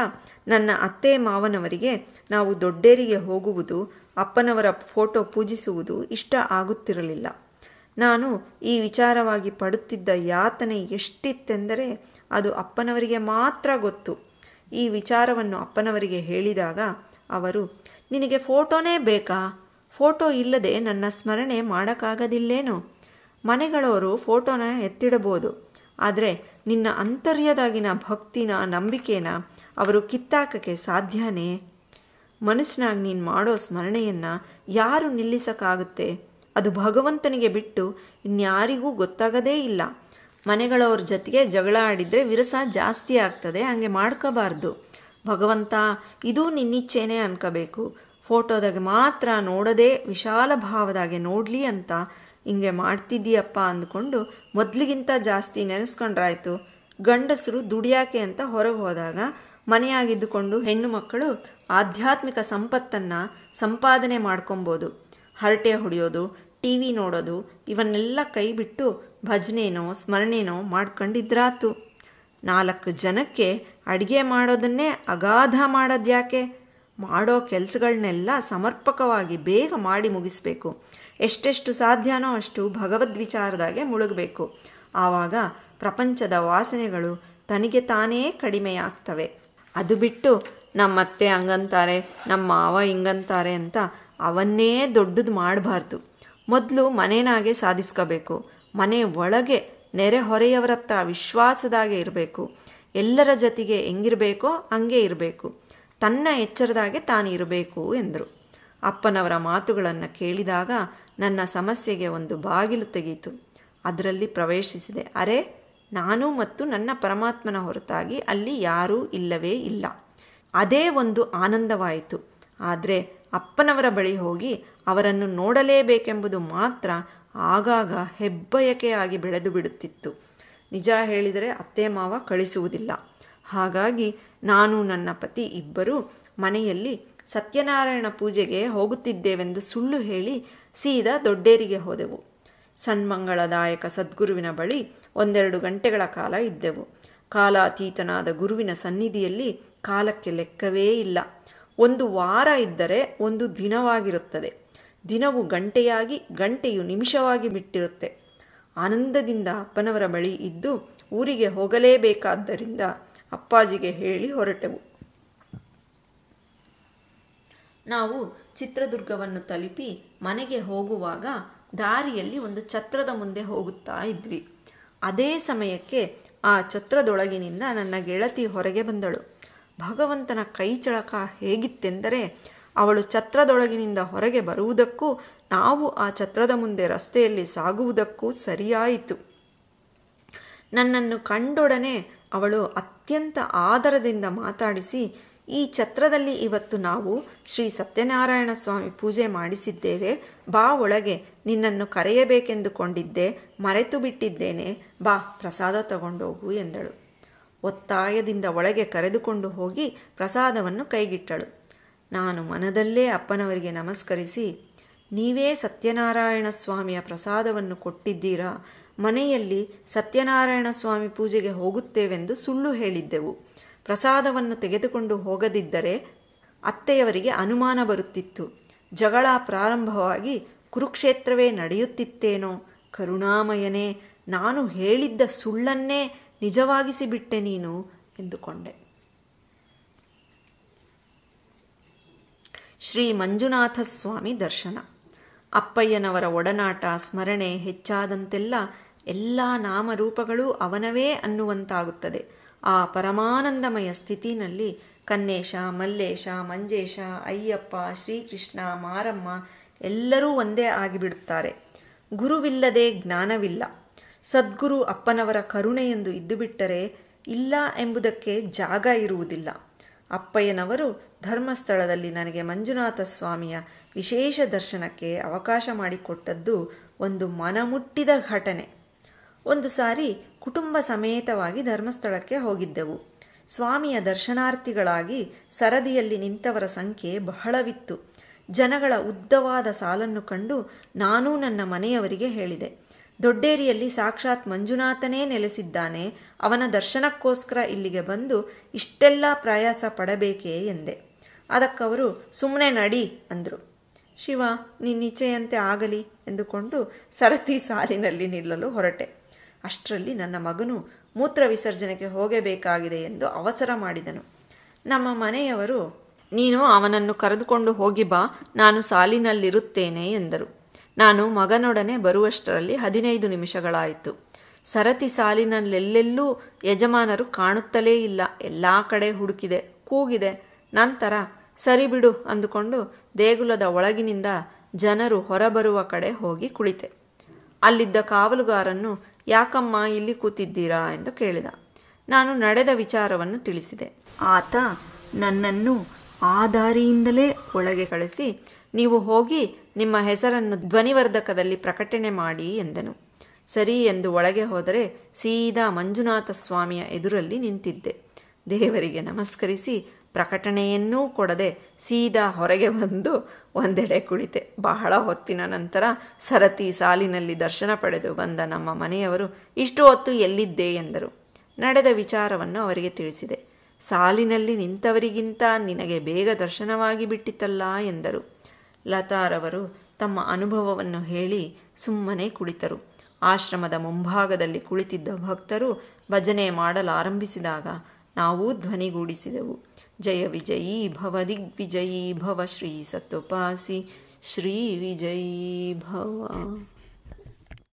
ನನ್ನ ಅತ್ತೆ ಮಾವನವರಿಗೆ ನಾವು ದೊಡ್ಡೇರಿಗೆ ಹೋಗುವುದು ಅಪ್ಪನವರ ಫೋಟೋ ಪೂಜಿಸುವುದು ಇಷ್ಟ ಆಗುತ್ತಿರಲಿಲ್ಲ ನಾನು ಈ ವಿಚಾರವಾಗಿ ಪಡುತ್ತಿದ್ದ ಯಾತನೆ ಎಷ್ಟಿತ್ತೆಂದರೆ ಅದು ಅಪ್ಪನವರಿಗೆ ಮಾತ್ರ ಗೊತ್ತು ಈ ವಿಚಾರವನ್ನು ಅಪ್ಪನವರಿಗೆ ಹೇಳಿದಾಗ ಅವರು ನಿನಗೆ ಫೋಟೋನೇ ಬೇಕಾ ಫೋಟೋ ಇಲ್ಲದೆ ನನ್ನ ಸ್ಮರಣೆ ಮಾಡೋಕ್ಕಾಗದಿಲ್ಲೇನು ಮನೆಗಳವರು ಫೋಟೋನ ಎತ್ತಿಡಬೋದು ಆದರೆ ನಿನ್ನ ಅಂತರ್ಯದಾಗಿನ ಭಕ್ತಿನ ನಂಬಿಕೆನ ಅವರು ಕಿತ್ತಾಕಕ್ಕೆ ಸಾಧ್ಯನೇ ಮನಸ್ಸಿನಾಗ ನೀನು ಮಾಡೋ ಸ್ಮರಣೆಯನ್ನು ಯಾರು ನಿಲ್ಲಿಸೋಕ್ಕಾಗುತ್ತೆ ಅದು ಭಗವಂತನಿಗೆ ಬಿಟ್ಟು ಇನ್ಯಾರಿಗೂ ಗೊತ್ತಾಗದೇ ಇಲ್ಲ ಮನೆಗಳವ್ರ ಜೊತೆಗೆ ಜಗಳ ಆಡಿದರೆ ವಿರಸ ಜಾಸ್ತಿ ಆಗ್ತದೆ ಹಾಗೆ ಮಾಡ್ಕೋಬಾರ್ದು ಭಗವಂತ ಇದು ನಿನ್ನಿಚ್ಛೇನೆ ಅನ್ಕೋಬೇಕು ಫೋಟೋದಾಗೆ ಮಾತ್ರ ನೋಡದೆ ವಿಶಾಲ ಭಾವದಾಗೆ ನೋಡಲಿ ಅಂತ ಹಿಂಗೆ ಮಾಡ್ತಿದ್ದೀಯಪ್ಪ ಅಂದ್ಕೊಂಡು ಮೊದಲಿಗಿಂತ ಜಾಸ್ತಿ ನೆನೆಸ್ಕೊಂಡ್ರಾಯ್ತು ಗಂಡಸರು ದುಡಿಯಾಕೆ ಅಂತ ಹೊರಗೆ ಹೋದಾಗ ಮನೆಯಾಗಿದ್ದುಕೊಂಡು ಹೆಣ್ಣು ಮಕ್ಕಳು ಆಧ್ಯಾತ್ಮಿಕ ಸಂಪತ್ತನ್ನು ಸಂಪಾದನೆ ಮಾಡ್ಕೊಬೋದು ಹರಟೆ ಹೊಡೆಯೋದು ಟಿ ವಿ ನೋಡೋದು ಇವನ್ನೆಲ್ಲ ಕೈ ಬಿಟ್ಟು ಭಜನೆನೋ ಸ್ಮರಣೆನೋ ಮಾಡ್ಕೊಂಡಿದ್ರಾತು ನಾಲ್ಕು ಜನಕ್ಕೆ ಅಡುಗೆ ಮಾಡೋದನ್ನೇ ಅಗಾಧ ಮಾಡೋದ್ಯಾಕೆ ಮಾಡೋ ಕೆಲಸಗಳನ್ನೆಲ್ಲ ಸಮರ್ಪಕವಾಗಿ ಬೇಗ ಮಾಡಿ ಮುಗಿಸ್ಬೇಕು ಎಷ್ಟೆಷ್ಟು ಸಾಧ್ಯನೋ ಅಷ್ಟು ಭಗವದ್ವಿಚಾರದಾಗೆ ಮುಳುಗಬೇಕು ಆವಾಗ ಪ್ರಪಂಚದ ವಾಸನೆಗಳು ತನಗೆ ತಾನೇ ಕಡಿಮೆಯಾಗ್ತವೆ ಅದು ಬಿಟ್ಟು ನಮ್ಮತ್ತೆ ಹಂಗಂತಾರೆ ನಮ್ಮ ಮಾವ ಹಿಂಗಂತಾರೆ ಅಂತ ಅವನ್ನೇ ದೊಡ್ಡದು ಮಾಡಬಾರ್ದು ಮೊದಲು ಮನೇನಾಗೆ ಸಾಧಿಸ್ಕೋಬೇಕು ಮನೆ ಒಳಗೆ ನೆರೆಹೊರೆಯವರತ್ತ ವಿಶ್ವಾಸದಾಗೆ ಇರಬೇಕು ಎಲ್ಲರ ಜೊತೆಗೆ ಹೆಂಗಿರಬೇಕೋ ಹಂಗೆ ಇರಬೇಕು ತನ್ನ ಎಚ್ಚರದಾಗೆ ತಾನು ಇರಬೇಕು ಎಂದರು ಅಪ್ಪನವರ ಮಾತುಗಳನ್ನು ಕೇಳಿದಾಗ ನನ್ನ ಸಮಸ್ಯೆಗೆ ಒಂದು ಬಾಗಿಲು ತೆಗೆಯಿತು ಅದರಲ್ಲಿ ಪ್ರವೇಶಿಸಿದೆ ಅರೆ ನಾನು ಮತ್ತು ನನ್ನ ಪರಮಾತ್ಮನ ಹೊರತಾಗಿ ಅಲ್ಲಿ ಯಾರೂ ಇಲ್ಲವೇ ಇಲ್ಲ ಅದೇ ಒಂದು ಆನಂದವಾಯಿತು ಆದರೆ ಅಪ್ಪನವರ ಬಳಿ ಹೋಗಿ ಅವರನ್ನು ನೋಡಲೇಬೇಕೆಂಬುದು ಮಾತ್ರ ಆಗಾಗ ಹೆಬ್ಬಯಕೆಯಾಗಿ ಬೆಳೆದು ಬಿಡುತ್ತಿತ್ತು ನಿಜ ಹೇಳಿದರೆ ಅತ್ತೆ ಮಾವ ಕಳಿಸುವುದಿಲ್ಲ ಹಾಗಾಗಿ ನಾನು ನನ್ನ ಪತಿ ಇಬ್ಬರು ಮನೆಯಲ್ಲಿ ಸತ್ಯನಾರಾಯಣ ಪೂಜೆಗೆ ಹೋಗುತ್ತಿದ್ದೇವೆಂದು ಸುಳ್ಳು ಹೇಳಿ ಸೀದಾ ದೊಡ್ಡೇರಿಗೆ ಹೋದೆವು ಸನ್ಮಂಗಳದಾಯಕ ಸದ್ಗುರುವಿನ ಬಳಿ ಒಂದೆರಡು ಗಂಟೆಗಳ ಕಾಲ ಇದ್ದೆವು ಕಾಲಾತೀತನಾದ ಗುರುವಿನ ಸನ್ನಿಧಿಯಲ್ಲಿ ಕಾಲಕ್ಕೆ ಲೆಕ್ಕವೇ ಇಲ್ಲ ಒಂದು ವಾರ ಇದ್ದರೆ ಒಂದು ದಿನವಾಗಿರುತ್ತದೆ ದಿನವು ಗಂಟೆಯಾಗಿ ಗಂಟೆಯು ನಿಮಿಷವಾಗಿ ಬಿಟ್ಟಿರುತ್ತೆ ಆನಂದದಿಂದ ಅಪ್ಪನವರ ಬಳಿ ಇದ್ದು ಊರಿಗೆ ಹೋಗಲೇಬೇಕಾದ್ದರಿಂದ ಅಪ್ಪಾಜಿಗೆ ಹೇಳಿ ಹೊರಟೆವು ನಾವು ಚಿತ್ರದುರ್ಗವನ್ನು ತಲುಪಿ ಮನೆಗೆ ಹೋಗುವಾಗ ದಾರಿಯಲ್ಲಿ ಒಂದು ಛತ್ರದ ಮುಂದೆ ಹೋಗುತ್ತಾ ಇದ್ವಿ ಅದೇ ಸಮಯಕ್ಕೆ ಆ ಛತ್ರದೊಳಗಿನಿಂದ ನನ್ನ ಗೆಳತಿ ಹೊರಗೆ ಬಂದಳು ಭಗವಂತನ ಕೈಚಳಕ ಹೇಗಿತ್ತೆಂದರೆ ಅವಳು ಛತ್ರದೊಳಗಿನಿಂದ ಹೊರಗೆ ಬರುವುದಕ್ಕೂ ನಾವು ಆ ಛತ್ರದ ಮುಂದೆ ರಸ್ತೆಯಲ್ಲಿ ಸಾಗುವುದಕ್ಕೂ ಸರಿಯಾಯಿತು ನನ್ನನ್ನು ಕಂಡೊಡನೆ ಅವಳು ಅತ್ಯಂತ ಆದರದಿಂದ ಮಾತಾಡಿಸಿ ಈ ಛತ್ರದಲ್ಲಿ ಇವತ್ತು ನಾವು ಶ್ರೀ ಸತ್ಯನಾರಾಯಣ ಸ್ವಾಮಿ ಪೂಜೆ ಮಾಡಿಸಿದ್ದೇವೆ ಬಾ ಒಳಗೆ ನಿನ್ನನ್ನು ಕರೆಯಬೇಕೆಂದುಕೊಂಡಿದ್ದೆ ಮರೆತು ಬಿಟ್ಟಿದ್ದೇನೆ ಬಾ ಪ್ರಸಾದ ತಗೊಂಡೋಗು ಎಂದಳು ಒತ್ತಾಯದಿಂದ ಒಳಗೆ ಕರೆದುಕೊಂಡು ಹೋಗಿ ಪ್ರಸಾದವನ್ನು ಕೈಗಿಟ್ಟಳು ನಾನು ಮನದಲ್ಲೇ ಅಪ್ಪನವರಿಗೆ ನಮಸ್ಕರಿಸಿ ನೀವೇ ಸತ್ಯನಾರಾಯಣ ಸ್ವಾಮಿಯ ಪ್ರಸಾದವನ್ನು ಕೊಟ್ಟಿದ್ದೀರಾ ಮನೆಯಲ್ಲಿ ಸತ್ಯನಾರಾಯಣ ಸ್ವಾಮಿ ಪೂಜೆಗೆ ಹೋಗುತ್ತೇವೆಂದು ಸುಳ್ಳು ಹೇಳಿದ್ದೆವು ಪ್ರಸಾದವನ್ನು ತೆಗೆದುಕೊಂಡು ಹೋಗದಿದ್ದರೆ ಅತ್ತೆಯವರಿಗೆ ಅನುಮಾನ ಬರುತ್ತಿತ್ತು ಜಗಳ ಪ್ರಾರಂಭವಾಗಿ ಕುರುಕ್ಷೇತ್ರವೇ ನಡೆಯುತ್ತಿತ್ತೇನೋ ಕರುಣಾಮಯನೇ ನಾನು ಹೇಳಿದ್ದ ಸುಳ್ಳನ್ನೇ ನಿಜವಾಗಿಸಿಬಿಟ್ಟೆ ನೀನು ಎಂದುಕೊಂಡೆ ಶ್ರೀ ಮಂಜುನಾಥಸ್ವಾಮಿ ದರ್ಶನ ಅಪ್ಪಯ್ಯನವರ ಒಡನಾಟ ಸ್ಮರಣೆ ಹೆಚ್ಚಾದಂತೆಲ್ಲ ಎಲ್ಲ ನಾಮರೂಪಗಳು ಅವನವೇ ಅನ್ನುವಂತಾಗುತ್ತದೆ ಆ ಪರಮಾನಂದಮಯ ಸ್ಥಿತಿನಲ್ಲಿ ಕನ್ನೇಶ ಮಲ್ಲೇಶ ಮಂಜೇಶ ಅಯ್ಯಪ್ಪ ಶ್ರೀಕೃಷ್ಣ ಮಾರಮ್ಮ ಎಲ್ಲರೂ ಒಂದೇ ಆಗಿಬಿಡುತ್ತಾರೆ ಗುರುವಿಲ್ಲದೆ ಜ್ಞಾನವಿಲ್ಲ ಸದ್ಗುರು ಅಪ್ಪನವರ ಕರುಣೆಯೆಂದು ಇದ್ದುಬಿಟ್ಟರೆ ಇಲ್ಲ ಎಂಬುದಕ್ಕೆ ಜಾಗ ಇರುವುದಿಲ್ಲ ಅಪ್ಪಯ್ಯನವರು ಧರ್ಮಸ್ಥಳದಲ್ಲಿ ನನಗೆ ಮಂಜುನಾಥ ಸ್ವಾಮಿಯ ವಿಶೇಷ ದರ್ಶನಕ್ಕೆ ಅವಕಾಶ ಮಾಡಿಕೊಟ್ಟದ್ದು ಒಂದು ಮನಮುಟ್ಟಿದ ಘಟನೆ ಒಂದು ಸಾರಿ ಕುಟುಂಬ ಸಮೇತವಾಗಿ ಧರ್ಮಸ್ಥಳಕ್ಕೆ ಹೋಗಿದ್ದೆವು ಸ್ವಾಮಿಯ ದರ್ಶನಾರ್ಥಿಗಳಾಗಿ ಸರದಿಯಲ್ಲಿ ನಿಂತವರ ಸಂಖ್ಯೆ ಬಹಳವಿತ್ತು ಜನಗಳ ಉದ್ದವಾದ ಸಾಲನ್ನು ಕಂಡು ನಾನೂ ನನ್ನ ಮನೆಯವರಿಗೆ ಹೇಳಿದೆ ದೊಡ್ಡೇರಿಯಲ್ಲಿ ಸಾಕ್ಷಾತ್ ಮಂಜುನಾಥನೇ ನೆಲೆಸಿದ್ದಾನೆ ಅವನ ದರ್ಶನಕ್ಕೋಸ್ಕರ ಇಲ್ಲಿಗೆ ಬಂದು ಇಷ್ಟೆಲ್ಲ ಪ್ರಯಾಸ ಪಡಬೇಕೇ ಎಂದೆ ಅದಕ್ಕವರು ಸುಮ್ಮನೆ ನಡಿ ಅಂದರು ಶಿವ ನಿಶ್ಚಯಂತೆ ಆಗಲಿ ಎಂದುಕೊಂಡು ಸರತಿ ಸಾಲಿನಲ್ಲಿ ನಿಲ್ಲಲು ಹೊರಟೆ ಅಷ್ಟರಲ್ಲಿ ನನ್ನ ಮಗನು ಮೂತ್ರ ವಿಸರ್ಜನೆಗೆ ಹೋಗಬೇಕಾಗಿದೆ ಎಂದು ಅವಸರ ಮಾಡಿದನು ನಮ್ಮ ಮನೆಯವರು ನೀನು ಅವನನ್ನು ಕರೆದುಕೊಂಡು ಹೋಗಿ ಬಾ ನಾನು ಸಾಲಿನಲ್ಲಿರುತ್ತೇನೆ ಎಂದರು ನಾನು ಮಗನೊಡನೆ ಬರುವಷ್ಟರಲ್ಲಿ ಹದಿನೈದು ನಿಮಿಷಗಳಾಯಿತು ಸರತಿ ಸಾಲಿನಲ್ಲೆಲ್ಲೆಲ್ಲೂ ಯಜಮಾನರು ಕಾಣುತ್ತಲೇ ಇಲ್ಲ ಎಲ್ಲ ಕಡೆ ಹುಡುಕಿದೆ ಕೂಗಿದೆ ನಂತರ ಸರಿ ಬಿಡು ಅಂದುಕೊಂಡು ದೇಗುಲದ ಒಳಗಿನಿಂದ ಜನರು ಹೊರಬರುವ ಕಡೆ ಹೋಗಿ ಕುಳಿತೆ ಅಲ್ಲಿದ್ದ ಕಾವಲುಗಾರನ್ನು ಯಾಕಮ್ಮ ಇಲ್ಲಿ ಕೂತಿದ್ದೀರಾ ಎಂದು ಕೇಳಿದ ನಾನು ನಡೆದ ವಿಚಾರವನ್ನು ತಿಳಿಸಿದೆ ಆತ ನನ್ನನ್ನು ಆ ದಾರಿಯಿಂದಲೇ ಒಳಗೆ ಕಳಿಸಿ ನೀವು ಹೋಗಿ ನಿಮ್ಮ ಹೆಸರನ್ನು ಧ್ವನಿವರ್ಧಕದಲ್ಲಿ ಪ್ರಕಟಣೆ ಮಾಡಿ ಎಂದನು ಸರಿ ಎಂದು ಒಳಗೆ ಹೋದರೆ ಸೀದಾ ಮಂಜುನಾಥ ಸ್ವಾಮಿಯ ಎದುರಲ್ಲಿ ನಿಂತಿದ್ದೆ ದೇವರಿಗೆ ನಮಸ್ಕರಿಸಿ ಪ್ರಕಟಣೆಯನ್ನೂ ಕೊಡದೆ ಸೀದಾ ಹೊರಗೆ ಬಂದು ಒಂದೆಡೆ ಕುಳಿತೆ ಬಹಳ ಹೊತ್ತಿನ ನಂತರ ಸರತಿ ಸಾಲಿನಲ್ಲಿ ದರ್ಶನ ಪಡೆದು ಬಂದ ನಮ್ಮ ಮನೆಯವರು ಇಷ್ಟು ಹೊತ್ತು ಎಲ್ಲಿದ್ದೆ ಎಂದರು ನಡೆದ ವಿಚಾರವನ್ನು ಅವರಿಗೆ ತಿಳಿಸಿದೆ ಸಾಲಿನಲ್ಲಿ ನಿಂತವರಿಗಿಂತ ನಿನಗೆ ಬೇಗ ದರ್ಶನವಾಗಿ ಬಿಟ್ಟಿತಲ್ಲ ಎಂದರು ಲತಾರವರು ತಮ್ಮ ಅನುಭವವನ್ನು ಹೇಳಿ ಸುಮ್ಮನೆ ಕುಳಿತರು ಆಶ್ರಮದ ಮುಂಭಾಗದಲ್ಲಿ ಕುಳಿತಿದ್ದ ಭಕ್ತರು ಭಜನೆ ಮಾಡಲಾರಂಭಿಸಿದಾಗ ನಾವು ಧ್ವನಿಗೂಡಿಸಿದೆವು ಜಯ ವಿಜಯೀ ಭವ ದಿಗ್ವಿಜಯೀ ಭವ ಶ್ರೀ ಸತ್ತುಪಾಸಿ ಶ್ರೀ ವಿಜಯೀ ಭವ